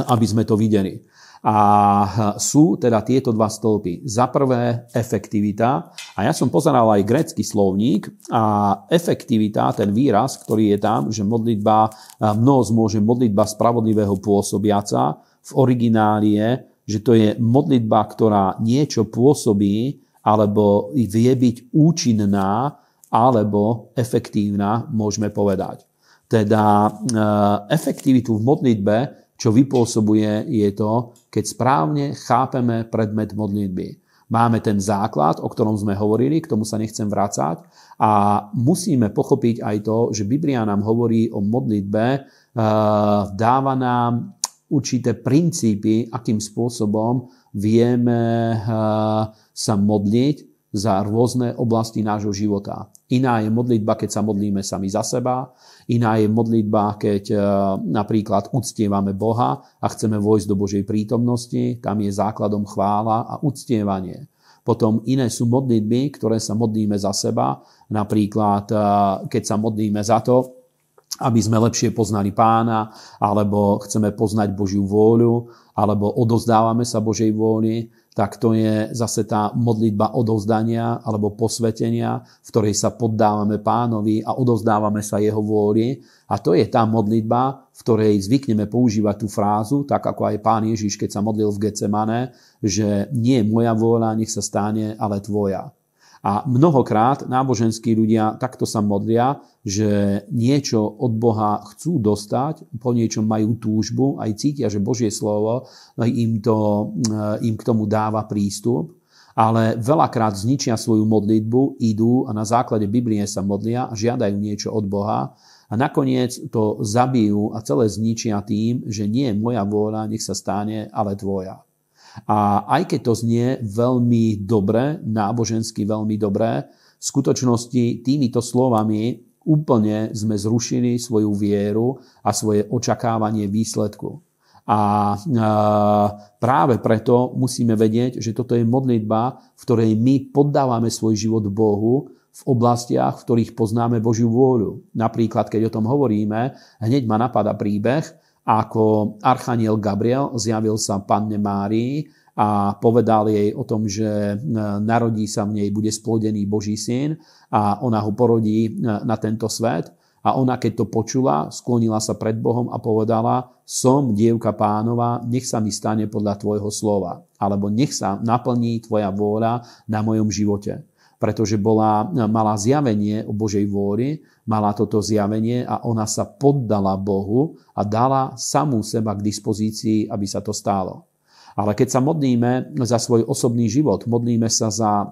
aby sme to videli. A e, sú teda tieto dva stĺpy. Za prvé efektivita, a ja som pozeral aj grécky slovník, a efektivita, ten výraz, ktorý je tam, že modlitba, e, mnoho môže modlitba spravodlivého pôsobiaca, v origináli že to je modlitba, ktorá niečo pôsobí, alebo vie byť účinná, alebo efektívna, môžeme povedať. Teda e, efektivitu v modlitbe čo vypôsobuje, je to, keď správne chápeme predmet modlitby. Máme ten základ, o ktorom sme hovorili, k tomu sa nechcem vrácať a musíme pochopiť aj to, že Biblia nám hovorí o modlitbe, eh, dáva nám určité princípy, akým spôsobom vieme eh, sa modliť, za rôzne oblasti nášho života. Iná je modlitba, keď sa modlíme sami za seba, iná je modlitba, keď e, napríklad uctievame Boha a chceme vojsť do Božej prítomnosti, tam je základom chvála a uctievanie. Potom iné sú modlitby, ktoré sa modlíme za seba, napríklad e, keď sa modlíme za to, aby sme lepšie poznali pána, alebo chceme poznať Božiu vôľu, alebo odozdávame sa Božej vôli, tak to je zase tá modlitba odovzdania alebo posvetenia, v ktorej sa poddávame pánovi a odovzdávame sa jeho vôli. A to je tá modlitba, v ktorej zvykneme používať tú frázu, tak ako aj pán Ježiš, keď sa modlil v Gecemane, že nie je moja vôľa, nech sa stane, ale tvoja. A mnohokrát náboženskí ľudia takto sa modlia, že niečo od Boha chcú dostať, po niečom majú túžbu, aj cítia, že Božie slovo no im, to, eh, im k tomu dáva prístup ale veľakrát zničia svoju modlitbu, idú a na základe Biblie sa modlia a žiadajú niečo od Boha a nakoniec to zabijú a celé zničia tým, že nie je moja vôľa, nech sa stane, ale tvoja. A aj keď to znie veľmi dobre, nábožensky veľmi dobre, v skutočnosti týmito slovami úplne sme zrušili svoju vieru a svoje očakávanie výsledku. A práve preto musíme vedieť, že toto je modlitba, v ktorej my poddávame svoj život Bohu v oblastiach, v ktorých poznáme Božiu vôľu. Napríklad, keď o tom hovoríme, hneď ma napadá príbeh, ako archaniel Gabriel zjavil sa panne Márii a povedal jej o tom, že e, narodí sa v nej, bude splodený Boží syn a ona ho porodí e, na tento svet. A ona, keď to počula, sklonila sa pred Bohom a povedala, som dievka pánova, nech sa mi stane podľa tvojho slova, alebo nech sa naplní tvoja vôľa na mojom živote pretože bola, e, mala zjavenie o Božej vôri, mala toto zjavenie a ona sa poddala Bohu a dala samú seba k dispozícii, aby sa to stálo. Ale keď sa modlíme za svoj osobný život, modlíme sa za e,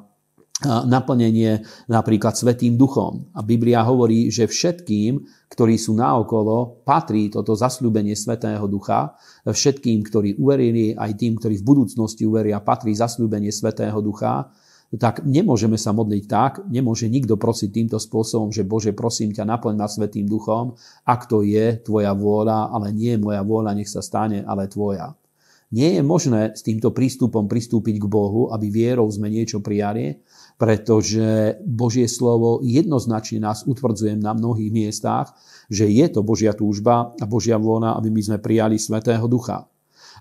naplnenie napríklad Svetým duchom. A Biblia hovorí, že všetkým, ktorí sú naokolo, patrí toto zasľúbenie Svetého ducha. Všetkým, ktorí uverili, aj tým, ktorí v budúcnosti uveria, patrí zasľúbenie Svetého ducha tak nemôžeme sa modliť tak, nemôže nikto prosiť týmto spôsobom, že Bože, prosím ťa, naplň ma Svetým duchom, ak to je tvoja vôľa, ale nie moja vôľa, nech sa stane, ale tvoja. Nie je možné s týmto prístupom pristúpiť k Bohu, aby vierou sme niečo prijali, pretože Božie slovo jednoznačne nás utvrdzuje na mnohých miestach, že je to Božia túžba a Božia vôľa, aby my sme prijali Svetého Ducha.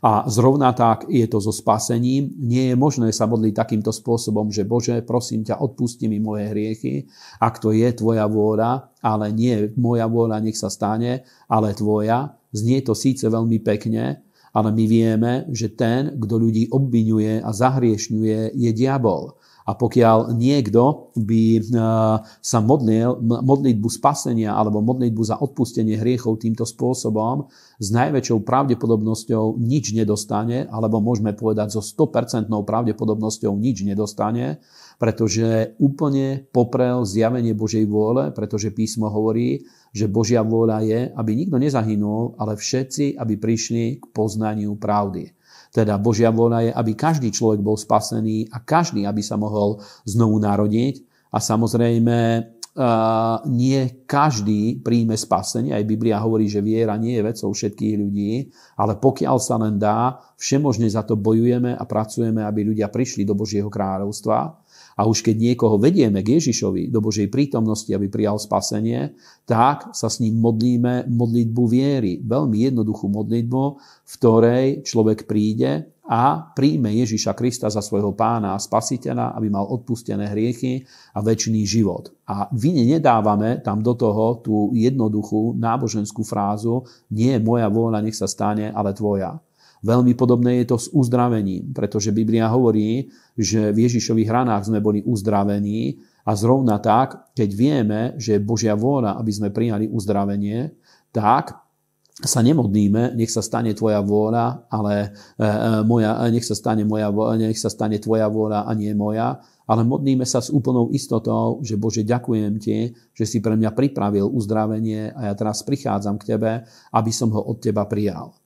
A zrovna tak je to so spasením. Nie je možné sa modliť takýmto spôsobom, že Bože, prosím ťa, odpusti mi moje hriechy, ak to je tvoja vôľa, ale nie moja vôľa, nech sa stane, ale tvoja. Znie to síce veľmi pekne, ale my vieme, že ten, kto ľudí obvinuje a zahriešňuje, je diabol. A pokiaľ niekto by e, sa modlil modlitbu spasenia alebo modlitbu za odpustenie hriechov týmto spôsobom, s najväčšou pravdepodobnosťou nič nedostane, alebo môžeme povedať so 100% pravdepodobnosťou nič nedostane, pretože úplne poprel zjavenie Božej vôle, pretože písmo hovorí, že Božia vôľa je, aby nikto nezahynul, ale všetci, aby prišli k poznaniu pravdy. Teda Božia vôľa je, aby každý človek bol spasený a každý, aby sa mohol znovu narodiť. A samozrejme, nie každý príjme spasenie. Aj Biblia hovorí, že viera nie je vecou všetkých ľudí, ale pokiaľ sa len dá, všemožne za to bojujeme a pracujeme, aby ľudia prišli do Božieho kráľovstva. A už keď niekoho vedieme k Ježišovi do Božej prítomnosti, aby prijal spasenie, tak sa s ním modlíme modlitbu viery. Veľmi jednoduchú modlitbu, v ktorej človek príde a príjme Ježiša Krista za svojho pána a spasiteľa, aby mal odpustené hriechy a väčší život. A vine nedávame tam do toho tú jednoduchú náboženskú frázu nie je moja vôľa, nech sa stane, ale tvoja. Veľmi podobné je to s uzdravením, pretože Biblia hovorí, že v Ježišových ranách sme boli uzdravení a zrovna tak, keď vieme, že je Božia vôľa, aby sme prijali uzdravenie, tak sa nemodlíme, nech sa stane tvoja vôľa, ale e, e, moja, nech, sa stane moja, nech sa stane tvoja vôľa a nie moja, ale modlíme sa s úplnou istotou, že Bože, ďakujem Ti, že si pre mňa pripravil uzdravenie a ja teraz prichádzam k Tebe, aby som ho od Teba prijal.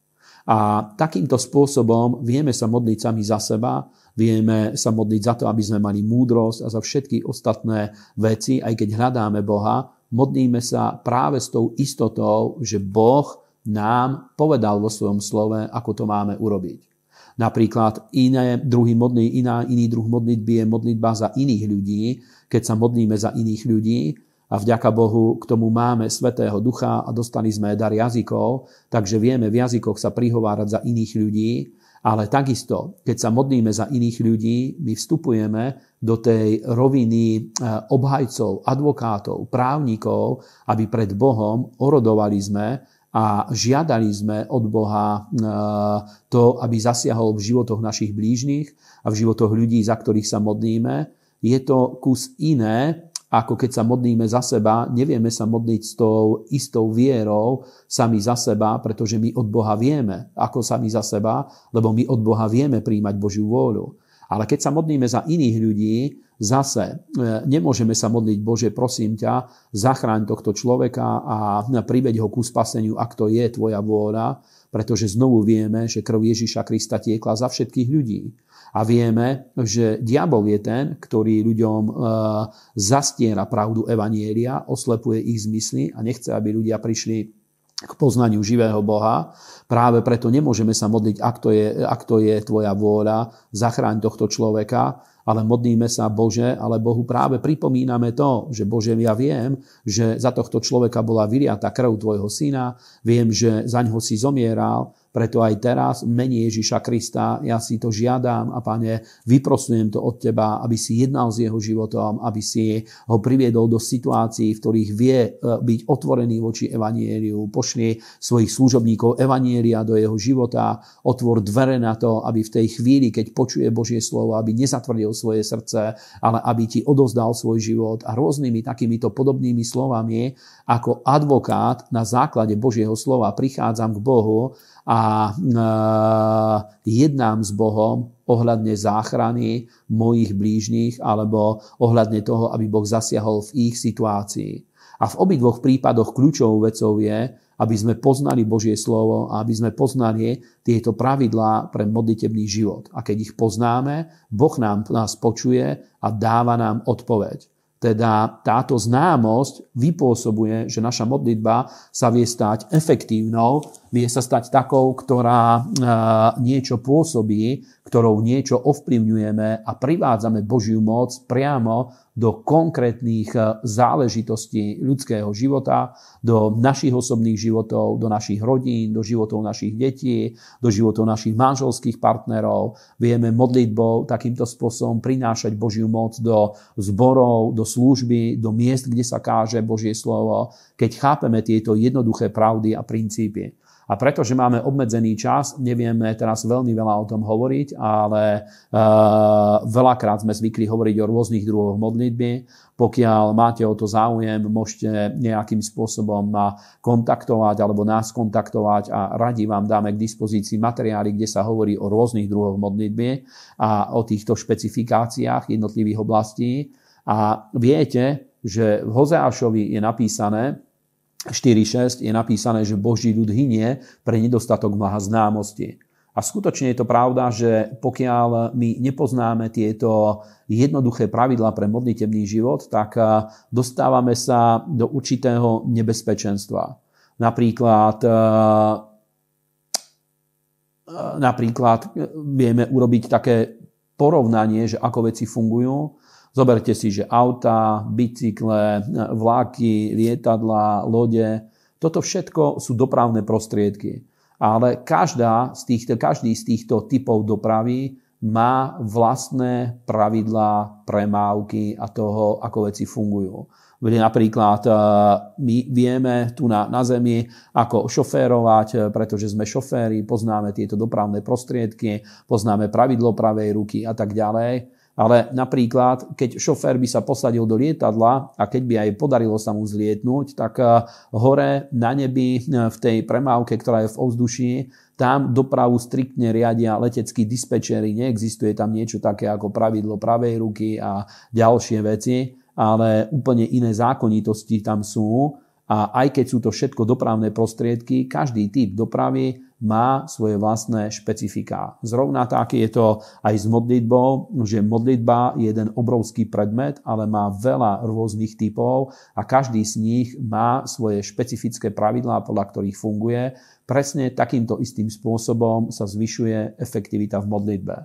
A takýmto spôsobom vieme sa modliť sami za seba, vieme sa modliť za to, aby sme mali múdrosť a za všetky ostatné veci, aj keď hľadáme Boha, modlíme sa práve s tou istotou, že Boh nám povedal vo svojom slove, ako to máme urobiť. Napríklad iné druhý modlí, iná, iný druh modlitby je modlitba za iných ľudí, keď sa modlíme za iných ľudí, a vďaka Bohu k tomu máme Svetého Ducha a dostali sme dar jazykov, takže vieme v jazykoch sa prihovárať za iných ľudí, ale takisto, keď sa modlíme za iných ľudí, my vstupujeme do tej roviny e, obhajcov, advokátov, právnikov, aby pred Bohom orodovali sme a žiadali sme od Boha e, to, aby zasiahol v životoch našich blížnych a v životoch ľudí, za ktorých sa modlíme. Je to kus iné, ako keď sa modlíme za seba, nevieme sa modliť s tou istou vierou sami za seba, pretože my od Boha vieme, ako sami za seba, lebo my od Boha vieme príjmať Božiu vôľu. Ale keď sa modlíme za iných ľudí, zase e, nemôžeme sa modliť, Bože, prosím ťa, zachráň tohto človeka a priveď ho ku spaseniu, ak to je tvoja vôľa, pretože znovu vieme, že krv Ježiša Krista tiekla za všetkých ľudí. A vieme, že diabol je ten, ktorý ľuďom eh, zastiera pravdu Evanielia, oslepuje ich zmysly a nechce, aby ľudia prišli k poznaniu živého Boha. Práve preto nemôžeme sa modliť, ak to je, ak to je tvoja vôľa, zachráň tohto človeka, ale modlíme sa Bože, ale Bohu práve pripomíname to, že Bože, ja viem, že za tohto človeka bola vyriata krv tvojho syna, viem, že zaň ho si zomieral, preto aj teraz menej Ježiša Krista ja si to žiadam a pane, vyprosujem to od teba, aby si jednal s jeho životom, aby si ho priviedol do situácií, v ktorých vie e, byť otvorený voči evanieliu. Pošli svojich služobníkov evanielia do jeho života, otvor dvere na to, aby v tej chvíli, keď počuje Božie slovo, aby nezatvrdil svoje srdce, ale aby ti odozdal svoj život a rôznymi takýmito podobnými slovami ako advokát na základe Božieho slova prichádzam k Bohu a e, jednám s Bohom ohľadne záchrany mojich blížnych alebo ohľadne toho, aby Boh zasiahol v ich situácii. A v obidvoch prípadoch kľúčovou vecou je, aby sme poznali Božie slovo a aby sme poznali tieto pravidlá pre modlitebný život. A keď ich poznáme, Boh nám, nás počuje a dáva nám odpoveď. Teda táto známosť vypôsobuje, že naša modlitba sa vie stať efektívnou vie sa stať takou, ktorá e, niečo pôsobí, ktorou niečo ovplyvňujeme a privádzame Božiu moc priamo do konkrétnych e, záležitostí ľudského života, do našich osobných životov, do našich rodín, do životov našich detí, do životov našich manželských partnerov. Vieme modlitbou takýmto spôsobom prinášať Božiu moc do zborov, do služby, do miest, kde sa káže Božie slovo, keď chápeme tieto jednoduché pravdy a princípy. A pretože máme obmedzený čas, nevieme teraz veľmi veľa o tom hovoriť, ale e, veľakrát sme zvykli hovoriť o rôznych druhoch modlitby. Pokiaľ máte o to záujem, môžete nejakým spôsobom ma kontaktovať alebo nás kontaktovať a radi vám dáme k dispozícii materiály, kde sa hovorí o rôznych druhoch modlitby a o týchto špecifikáciách jednotlivých oblastí. A viete, že v Hozeášovi je napísané, 4.6 je napísané, že Boží ľud hynie pre nedostatok mnoha známosti. A skutočne je to pravda, že pokiaľ my nepoznáme tieto jednoduché pravidla pre modlitebný život, tak eh, dostávame sa do určitého nebezpečenstva. Napríklad eh, eh, napríklad vieme urobiť také porovnanie, že ako veci fungujú Zoberte si, že auta, bicykle, vláky, lietadla, lode, toto všetko sú dopravné prostriedky. Ale každá z týchto, každý z týchto typov dopravy má vlastné pravidlá premávky a toho, ako veci fungujú. Napríklad e, my vieme tu na, na Zemi, ako šoférovať, e, pretože sme šoféry, poznáme tieto dopravné prostriedky, poznáme pravidlo pravej ruky a tak ďalej. Ale napríklad, keď šofér by sa posadil do lietadla a keď by aj podarilo sa mu zlietnúť, tak eh, hore na nebi eh, v tej premávke, ktorá je v ovzduší, tam dopravu striktne riadia leteckí dispečery, neexistuje tam niečo také ako pravidlo pravej ruky a ďalšie veci, ale úplne iné zákonitosti tam sú. A aj keď sú to všetko dopravné prostriedky, každý typ dopravy má svoje vlastné špecifiká. Zrovna tak je to aj s modlitbou, že modlitba je jeden obrovský predmet, ale má veľa rôznych typov a každý z nich má svoje špecifické pravidlá, podľa ktorých funguje. Presne takýmto istým spôsobom sa zvyšuje efektivita v modlitbe.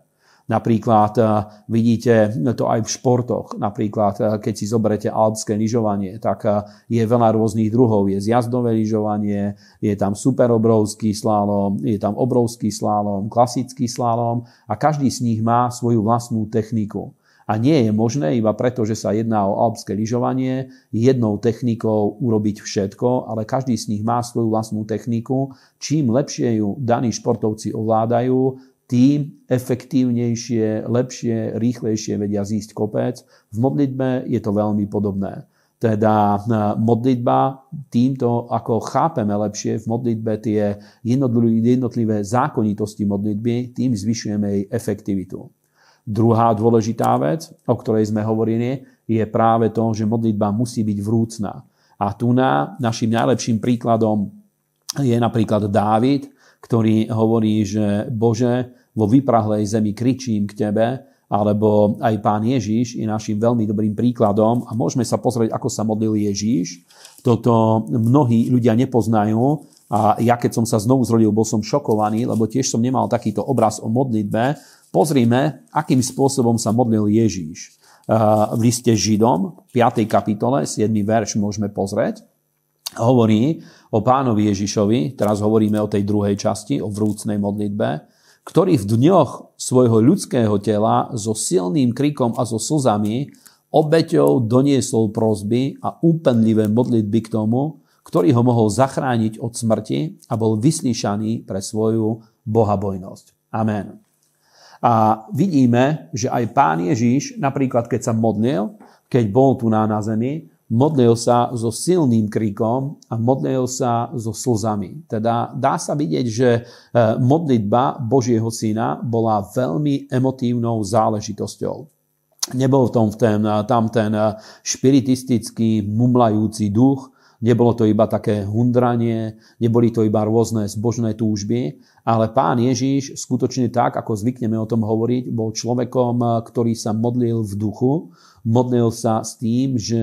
Napríklad e, vidíte to aj v športoch. Napríklad, e, keď si zoberete alpské lyžovanie, tak e, je veľa rôznych druhov. Je zjazdové lyžovanie, je tam superobrovský slalom, je tam obrovský slalom, klasický slalom a každý z nich má svoju vlastnú techniku. A nie je možné iba preto, že sa jedná o alpské lyžovanie, jednou technikou urobiť všetko, ale každý z nich má svoju vlastnú techniku. Čím lepšie ju daní športovci ovládajú, tým efektívnejšie, lepšie, rýchlejšie vedia zísť kopec. V modlitbe je to veľmi podobné. Teda e, modlitba týmto, ako chápeme lepšie v modlitbe tie jednotlivé zákonitosti modlitby, tým zvyšujeme jej efektivitu. Druhá dôležitá vec, o ktorej sme hovorili, je práve to, že modlitba musí byť vrúcná. A tu na našim najlepším príkladom je napríklad Dávid, ktorý hovorí, že Bože, vo vyprahlej zemi kričím k tebe, alebo aj pán Ježiš je našim veľmi dobrým príkladom a môžeme sa pozrieť, ako sa modlil Ježiš. Toto mnohí ľudia nepoznajú a ja keď som sa znovu zrodil, bol som šokovaný, lebo tiež som nemal takýto obraz o modlitbe. Pozrime, akým spôsobom sa modlil Ježiš. V liste Židom, 5. kapitole, 7. verš môžeme pozrieť. Hovorí o pánovi Ježišovi, teraz hovoríme o tej druhej časti, o vrúcnej modlitbe ktorý v dňoch svojho ľudského tela so silným krikom a so slzami obeťou doniesol prosby a úpenlivé modlitby k tomu, ktorý ho mohol zachrániť od smrti a bol vyslyšaný pre svoju bohabojnosť. Amen. A vidíme, že aj pán Ježíš, napríklad keď sa modlil, keď bol tu na zemi, modlil sa so silným krikom a modlil sa so slzami. Teda dá sa vidieť, že e, modlitba Božieho syna bola veľmi emotívnou záležitosťou. Nebol v tom ten, e, tam ten e, špiritistický, mumlajúci duch, nebolo to iba také hundranie, neboli to iba rôzne zbožné túžby, ale pán Ježíš skutočne tak, ako zvykneme o tom hovoriť, bol človekom, ktorý sa modlil v duchu, modlil sa s tým, že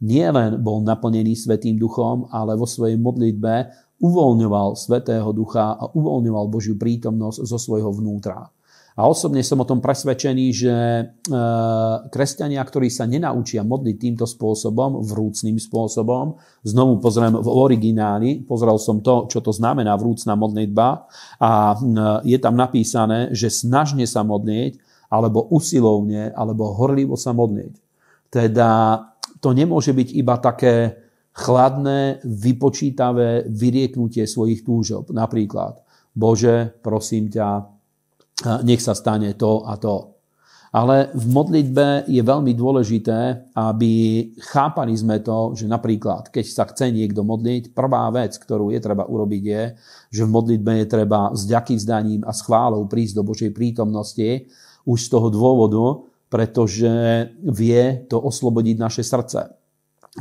nielen bol naplnený Svetým duchom, ale vo svojej modlitbe uvoľňoval Svetého ducha a uvoľňoval Božiu prítomnosť zo svojho vnútra. A osobne som o tom presvedčený, že e, kresťania, ktorí sa nenaučia modliť týmto spôsobom, vrúcným spôsobom, znovu pozriem v origináli, pozrel som to, čo to znamená vrúcna modlitba a je tam napísané, že snažne sa modliť, alebo usilovne, alebo horlivo sa modliť. Teda to nemôže byť iba také chladné, vypočítavé vyrieknutie svojich túžob. Napríklad, Bože, prosím ťa, eh, nech sa stane to a to. Ale v modlitbe je veľmi dôležité, aby chápali sme to, že napríklad, keď sa chce niekto modliť, prvá vec, ktorú je treba urobiť je, že v modlitbe je treba s ďaký zdaním a s chválou prísť do Božej prítomnosti, už z toho dôvodu, pretože vie to oslobodiť naše srdce.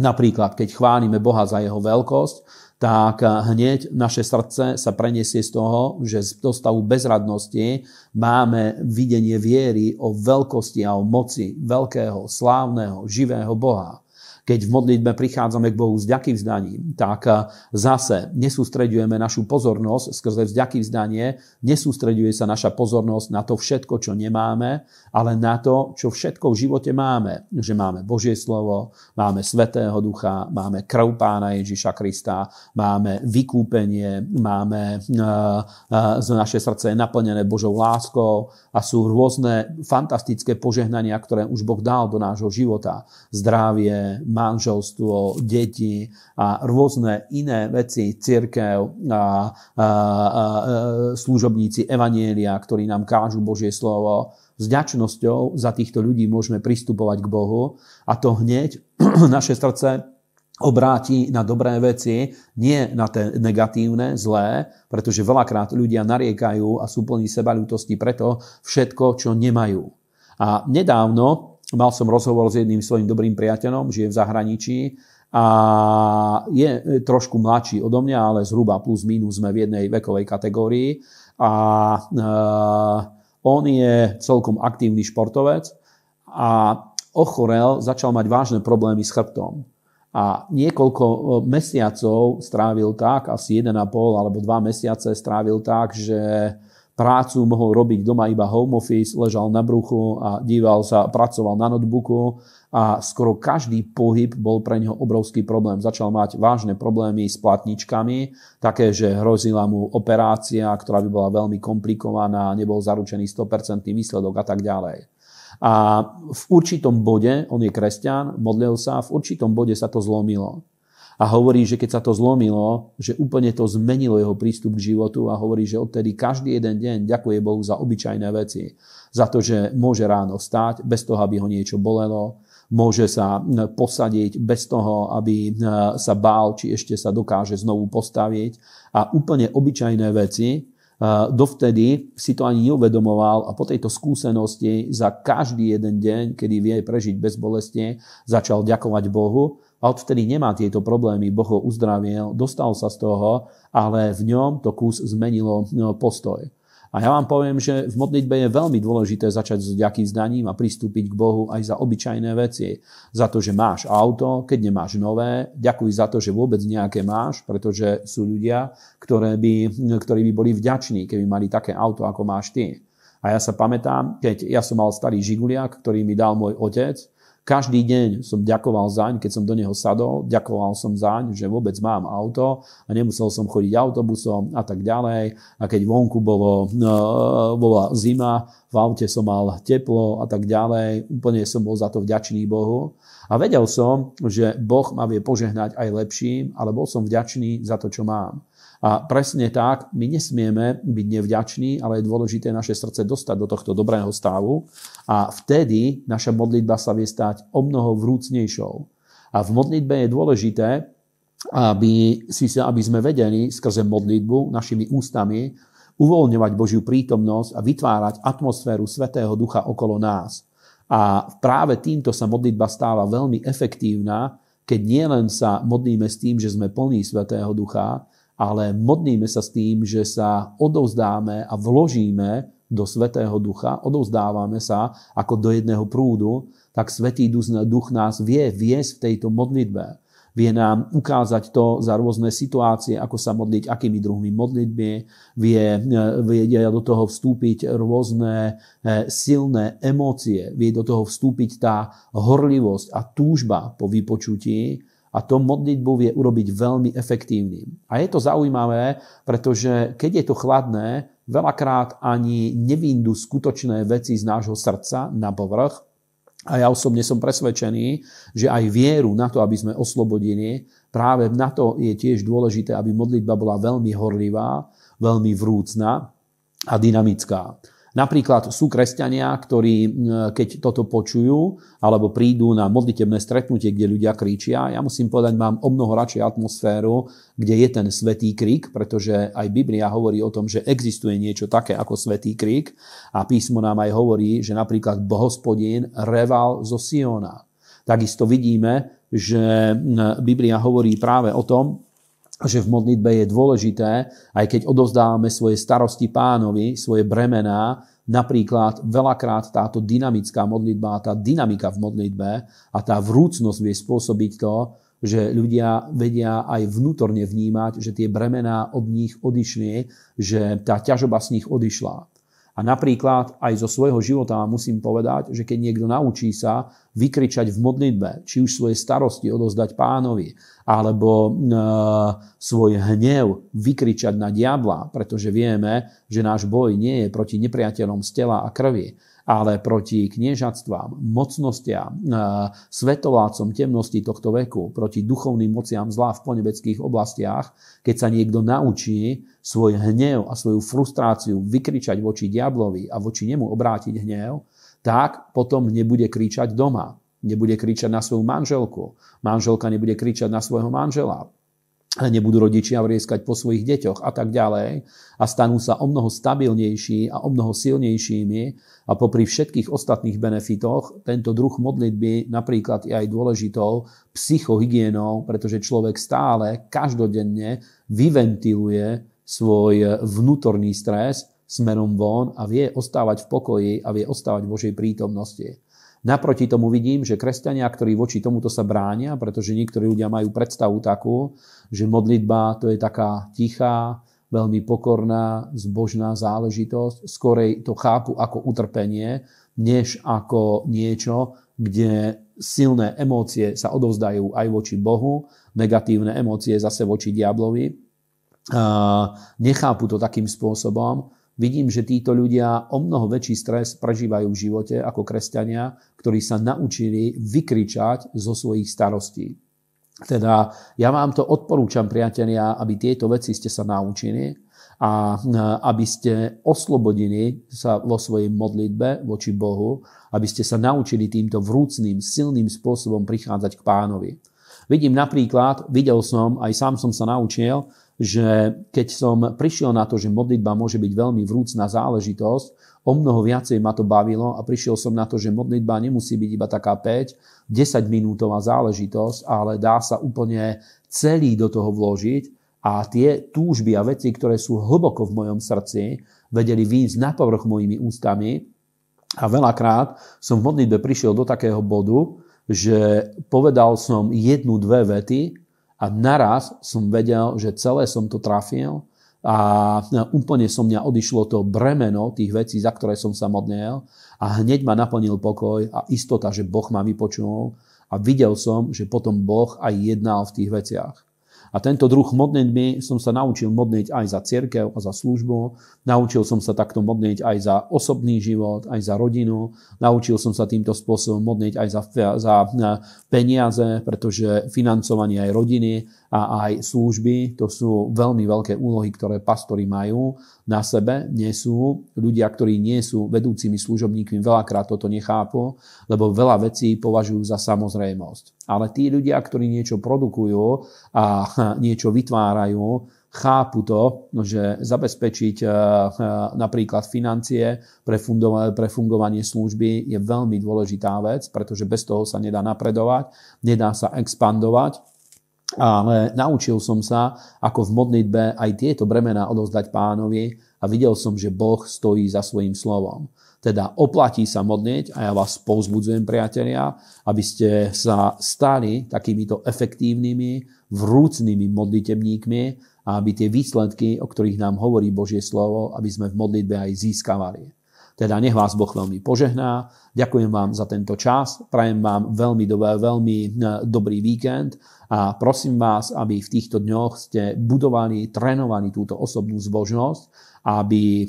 Napríklad, keď chválime Boha za jeho veľkosť, tak hneď naše srdce sa preniesie z toho, že z dostavu bezradnosti máme videnie viery o veľkosti a o moci veľkého, slávneho, živého Boha keď v modlitbe prichádzame k Bohu s ďakým vzdaním, tak eh, zase nesústredujeme našu pozornosť skrze vzďaky vzdanie, nesústreduje sa naša pozornosť na to všetko, čo nemáme, ale na to, čo všetko v živote máme. Že máme Božie slovo, máme Svetého Ducha, máme krv Pána Ježiša Krista, máme vykúpenie, máme eh, eh, z naše srdce je naplnené Božou láskou a sú rôzne fantastické požehnania, ktoré už Boh dal do nášho života. Zdravie, manželstvo, deti a rôzne iné veci, církev, a, a, a, služobníci Evanielia, ktorí nám kážu Božie slovo. S ďačnosťou za týchto ľudí môžeme pristupovať k Bohu a to hneď naše srdce obráti na dobré veci, nie na tie negatívne, zlé, pretože veľakrát ľudia nariekajú a sú plní sebaľútosti preto všetko, čo nemajú. A nedávno mal som rozhovor s jedným svojim dobrým priateľom, žije v zahraničí a je e, trošku mladší odo mňa, ale zhruba plus minus sme v jednej vekovej kategórii a e, on je celkom aktívny športovec a ochorel, začal mať vážne problémy s chrbtom. A niekoľko e, mesiacov strávil tak, asi 1,5 alebo 2 mesiace strávil tak, že prácu mohol robiť doma iba home office, ležal na bruchu a díval sa, pracoval na notebooku a skoro každý pohyb bol pre neho obrovský problém. Začal mať vážne problémy s platničkami, také, že hrozila mu operácia, ktorá by bola veľmi komplikovaná, nebol zaručený 100% výsledok a tak ďalej. A v určitom bode, on je kresťan, modlil sa, v určitom bode sa to zlomilo. A hovorí, že keď sa to zlomilo, že úplne to zmenilo jeho prístup k životu a hovorí, že odtedy každý jeden deň ďakuje Bohu za obyčajné veci. Za to, že môže ráno stať bez toho, aby ho niečo bolelo, môže sa e, posadiť bez toho, aby e, sa bál, či ešte sa dokáže znovu postaviť. A úplne obyčajné veci, e, dovtedy si to ani neuvedomoval a po tejto skúsenosti za každý jeden deň, kedy vie prežiť bez bolesti, začal ďakovať Bohu a odvtedy nemá tieto problémy, Boh ho uzdravil, dostal sa z toho, ale v ňom to kus zmenilo no, postoj. A ja vám poviem, že v modlitbe je veľmi dôležité začať s ďakým zdaním a pristúpiť k Bohu aj za obyčajné veci. Za to, že máš auto, keď nemáš nové, ďakuj za to, že vôbec nejaké máš, pretože sú ľudia, ktoré by, ktorí by boli vďační, keby mali také auto, ako máš ty. A ja sa pamätám, keď ja som mal starý žiguliak, ktorý mi dal môj otec, každý deň som ďakoval zaň, keď som do neho sadol, ďakoval som zaň, že vôbec mám auto a nemusel som chodiť autobusom a tak ďalej. A keď vonku bolo, no, bola zima, v aute som mal teplo a tak ďalej. Úplne som bol za to vďačný Bohu. A vedel som, že Boh ma vie požehnať aj lepším, ale bol som vďačný za to, čo mám. A presne tak, my nesmieme byť nevďační, ale je dôležité naše srdce dostať do tohto dobrého stavu a vtedy naša modlitba sa vie stať o mnoho vrúcnejšou. A v modlitbe je dôležité, aby, aby sme vedeli skrze modlitbu našimi ústami uvoľňovať Božiu prítomnosť a vytvárať atmosféru Svetého Ducha okolo nás. A práve týmto sa modlitba stáva veľmi efektívna, keď nielen sa modlíme s tým, že sme plní Svetého Ducha, ale modníme sa s tým, že sa odovzdáme a vložíme do Svetého Ducha, odovzdávame sa ako do jedného prúdu, tak Svetý Duch nás vie viesť v tejto modlitbe. Vie nám ukázať to za rôzne situácie, ako sa modliť, akými druhmi modlitby. Vie, e, vie do toho vstúpiť rôzne e, silné emócie. Vie do toho vstúpiť tá horlivosť a túžba po vypočutí a to modlitbu vie urobiť veľmi efektívnym. A je to zaujímavé, pretože keď je to chladné, veľakrát ani nevindú skutočné veci z nášho srdca na povrch. A ja osobne som presvedčený, že aj vieru na to, aby sme oslobodili, práve na to je tiež dôležité, aby modlitba bola veľmi horlivá, veľmi vrúcna a dynamická. Napríklad sú kresťania, ktorí keď toto počujú, alebo prídu na modlitebné stretnutie, kde ľudia kričia, ja musím povedať, mám o mnoho radšej atmosféru, kde je ten svetý krik, pretože aj Biblia hovorí o tom, že existuje niečo také ako svetý krik a písmo nám aj hovorí, že napríklad bohospodín reval zo Siona. Takisto vidíme, že Biblia hovorí práve o tom, že v modlitbe je dôležité, aj keď odovzdávame svoje starosti pánovi, svoje bremená, napríklad veľakrát táto dynamická modlitba, tá dynamika v modlitbe a tá vrúcnosť vie spôsobiť to, že ľudia vedia aj vnútorne vnímať, že tie bremená od nich odišli, že tá ťažoba z nich odišla. A napríklad aj zo svojho života musím povedať, že keď niekto naučí sa vykričať v modlitbe, či už svoje starosti odozdať pánovi, alebo e, svoj hnev vykričať na diabla, pretože vieme, že náš boj nie je proti nepriateľom z tela a krvi, ale proti kniežatstvám, mocnostiam, eh, svetolácom temnosti tohto veku, proti duchovným mociam zla v ponebeckých oblastiach, keď sa niekto naučí svoj hnev a svoju frustráciu vykričať voči diablovi a voči nemu obrátiť hnev, tak potom nebude kričať doma. Nebude kričať na svoju manželku. Manželka nebude kričať na svojho manžela nebudú rodičia vrieskať po svojich deťoch a tak ďalej a stanú sa o mnoho stabilnejší a o mnoho silnejšími a popri všetkých ostatných benefitoch tento druh modlitby napríklad je aj dôležitou psychohygienou, pretože človek stále každodenne vyventiluje svoj vnútorný stres smerom von a vie ostávať v pokoji a vie ostávať v Božej prítomnosti. Naproti tomu vidím, že kresťania, ktorí voči tomuto sa bránia, pretože niektorí ľudia majú predstavu takú, že modlitba to je taká tichá, veľmi pokorná, zbožná záležitosť. Skorej to chápu ako utrpenie, než ako niečo, kde silné emócie sa odovzdajú aj voči Bohu, negatívne emócie zase voči diablovi. Nechápu to takým spôsobom, vidím, že títo ľudia o mnoho väčší stres prežívajú v živote ako kresťania, ktorí sa naučili vykričať zo svojich starostí. Teda ja vám to odporúčam, priatelia, aby tieto veci ste sa naučili a aby ste oslobodili sa vo svojej modlitbe voči Bohu, aby ste sa naučili týmto vrúcným, silným spôsobom prichádzať k pánovi. Vidím napríklad, videl som, aj sám som sa naučil, že keď som prišiel na to, že modlitba môže byť veľmi vrúcna záležitosť, o mnoho viacej ma to bavilo a prišiel som na to, že modlitba nemusí byť iba taká 5, 10 minútová záležitosť, ale dá sa úplne celý do toho vložiť a tie túžby a veci, ktoré sú hlboko v mojom srdci, vedeli výjsť na povrch mojimi ústami a veľakrát som v modlitbe prišiel do takého bodu, že povedal som jednu, dve vety, a naraz som vedel, že celé som to trafil a e, úplne som mňa odišlo to bremeno tých vecí, za ktoré som sa modlil a hneď ma naplnil pokoj a istota, že Boh ma vypočul a videl som, že potom Boh aj jednal v tých veciach. A tento druh modlitby som sa naučil modliť aj za cirkev a za službu, naučil som sa takto modliť aj za osobný život, aj za rodinu, naučil som sa týmto spôsobom modliť aj za, za eh, peniaze, pretože financovanie aj rodiny a aj služby, to sú veľmi veľké úlohy, ktoré pastori majú na sebe, nie sú. Ľudia, ktorí nie sú vedúcimi služobníkmi, veľakrát toto nechápu, lebo veľa vecí považujú za samozrejmosť. Ale tí ľudia, ktorí niečo produkujú a niečo vytvárajú, chápu to, že zabezpečiť eh, eh, napríklad financie pre fungovanie služby je veľmi dôležitá vec, pretože bez toho sa nedá napredovať, nedá sa expandovať ale naučil som sa, ako v modlitbe aj tieto bremená odovzdať pánovi a videl som, že Boh stojí za svojim slovom. Teda oplatí sa modliť a ja vás povzbudzujem, priatelia, aby ste sa stali takýmito efektívnymi, vrúcnými modlitebníkmi a aby tie výsledky, o ktorých nám hovorí Božie slovo, aby sme v modlitbe aj získavali. Teda nech vás Boh veľmi požehná. Ďakujem vám za tento čas. Prajem vám veľmi, veľmi eh, dobrý víkend a prosím vás, aby v týchto dňoch ste budovali, trénovali túto osobnú zbožnosť, aby e, e,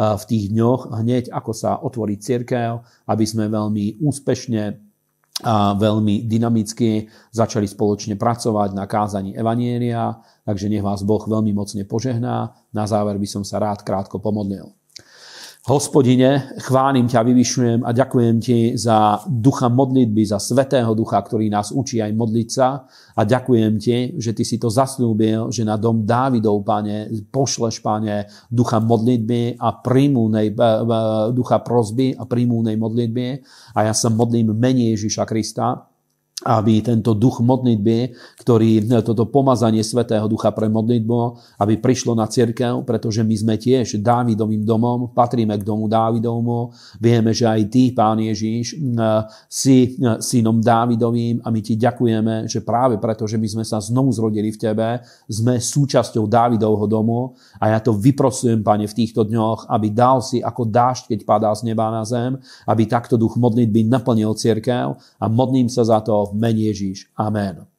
v tých dňoch hneď ako sa otvorí cirkev, aby sme veľmi úspešne a veľmi dynamicky začali spoločne pracovať na kázaní Evanielia, takže nech vás Boh veľmi mocne požehná. Na záver by som sa rád krátko pomodlil. Hospodine, chválim ťa, vyvyšujem a ďakujem ti za ducha modlitby, za svetého ducha, ktorý nás učí aj modliť sa. A ďakujem ti, že ty si to zaslúbil, že na dom Dávidov, pane, pošleš, pane, ducha modlitby a príjmúnej e, e, ducha prozby a príjmúnej modlitby. A ja sa modlím menej Ježiša Krista, aby tento duch modlitby, ktorý e, toto pomazanie Svetého Ducha pre modlitbu, aby prišlo na cirkev, pretože my sme tiež Dávidovým domom, patríme k domu Dávidovmu, vieme, že aj ty, Pán Ježíš, e, si e, synom Dávidovým a my ti ďakujeme, že práve preto, že my sme sa znovu zrodili v tebe, sme súčasťou Dávidovho domu a ja to vyprosujem, Pane, v týchto dňoch, aby dal si ako dážď, keď padá z neba na zem, aby takto duch modlitby naplnil cirkev a modlím sa za to mene Ježíš. Amen.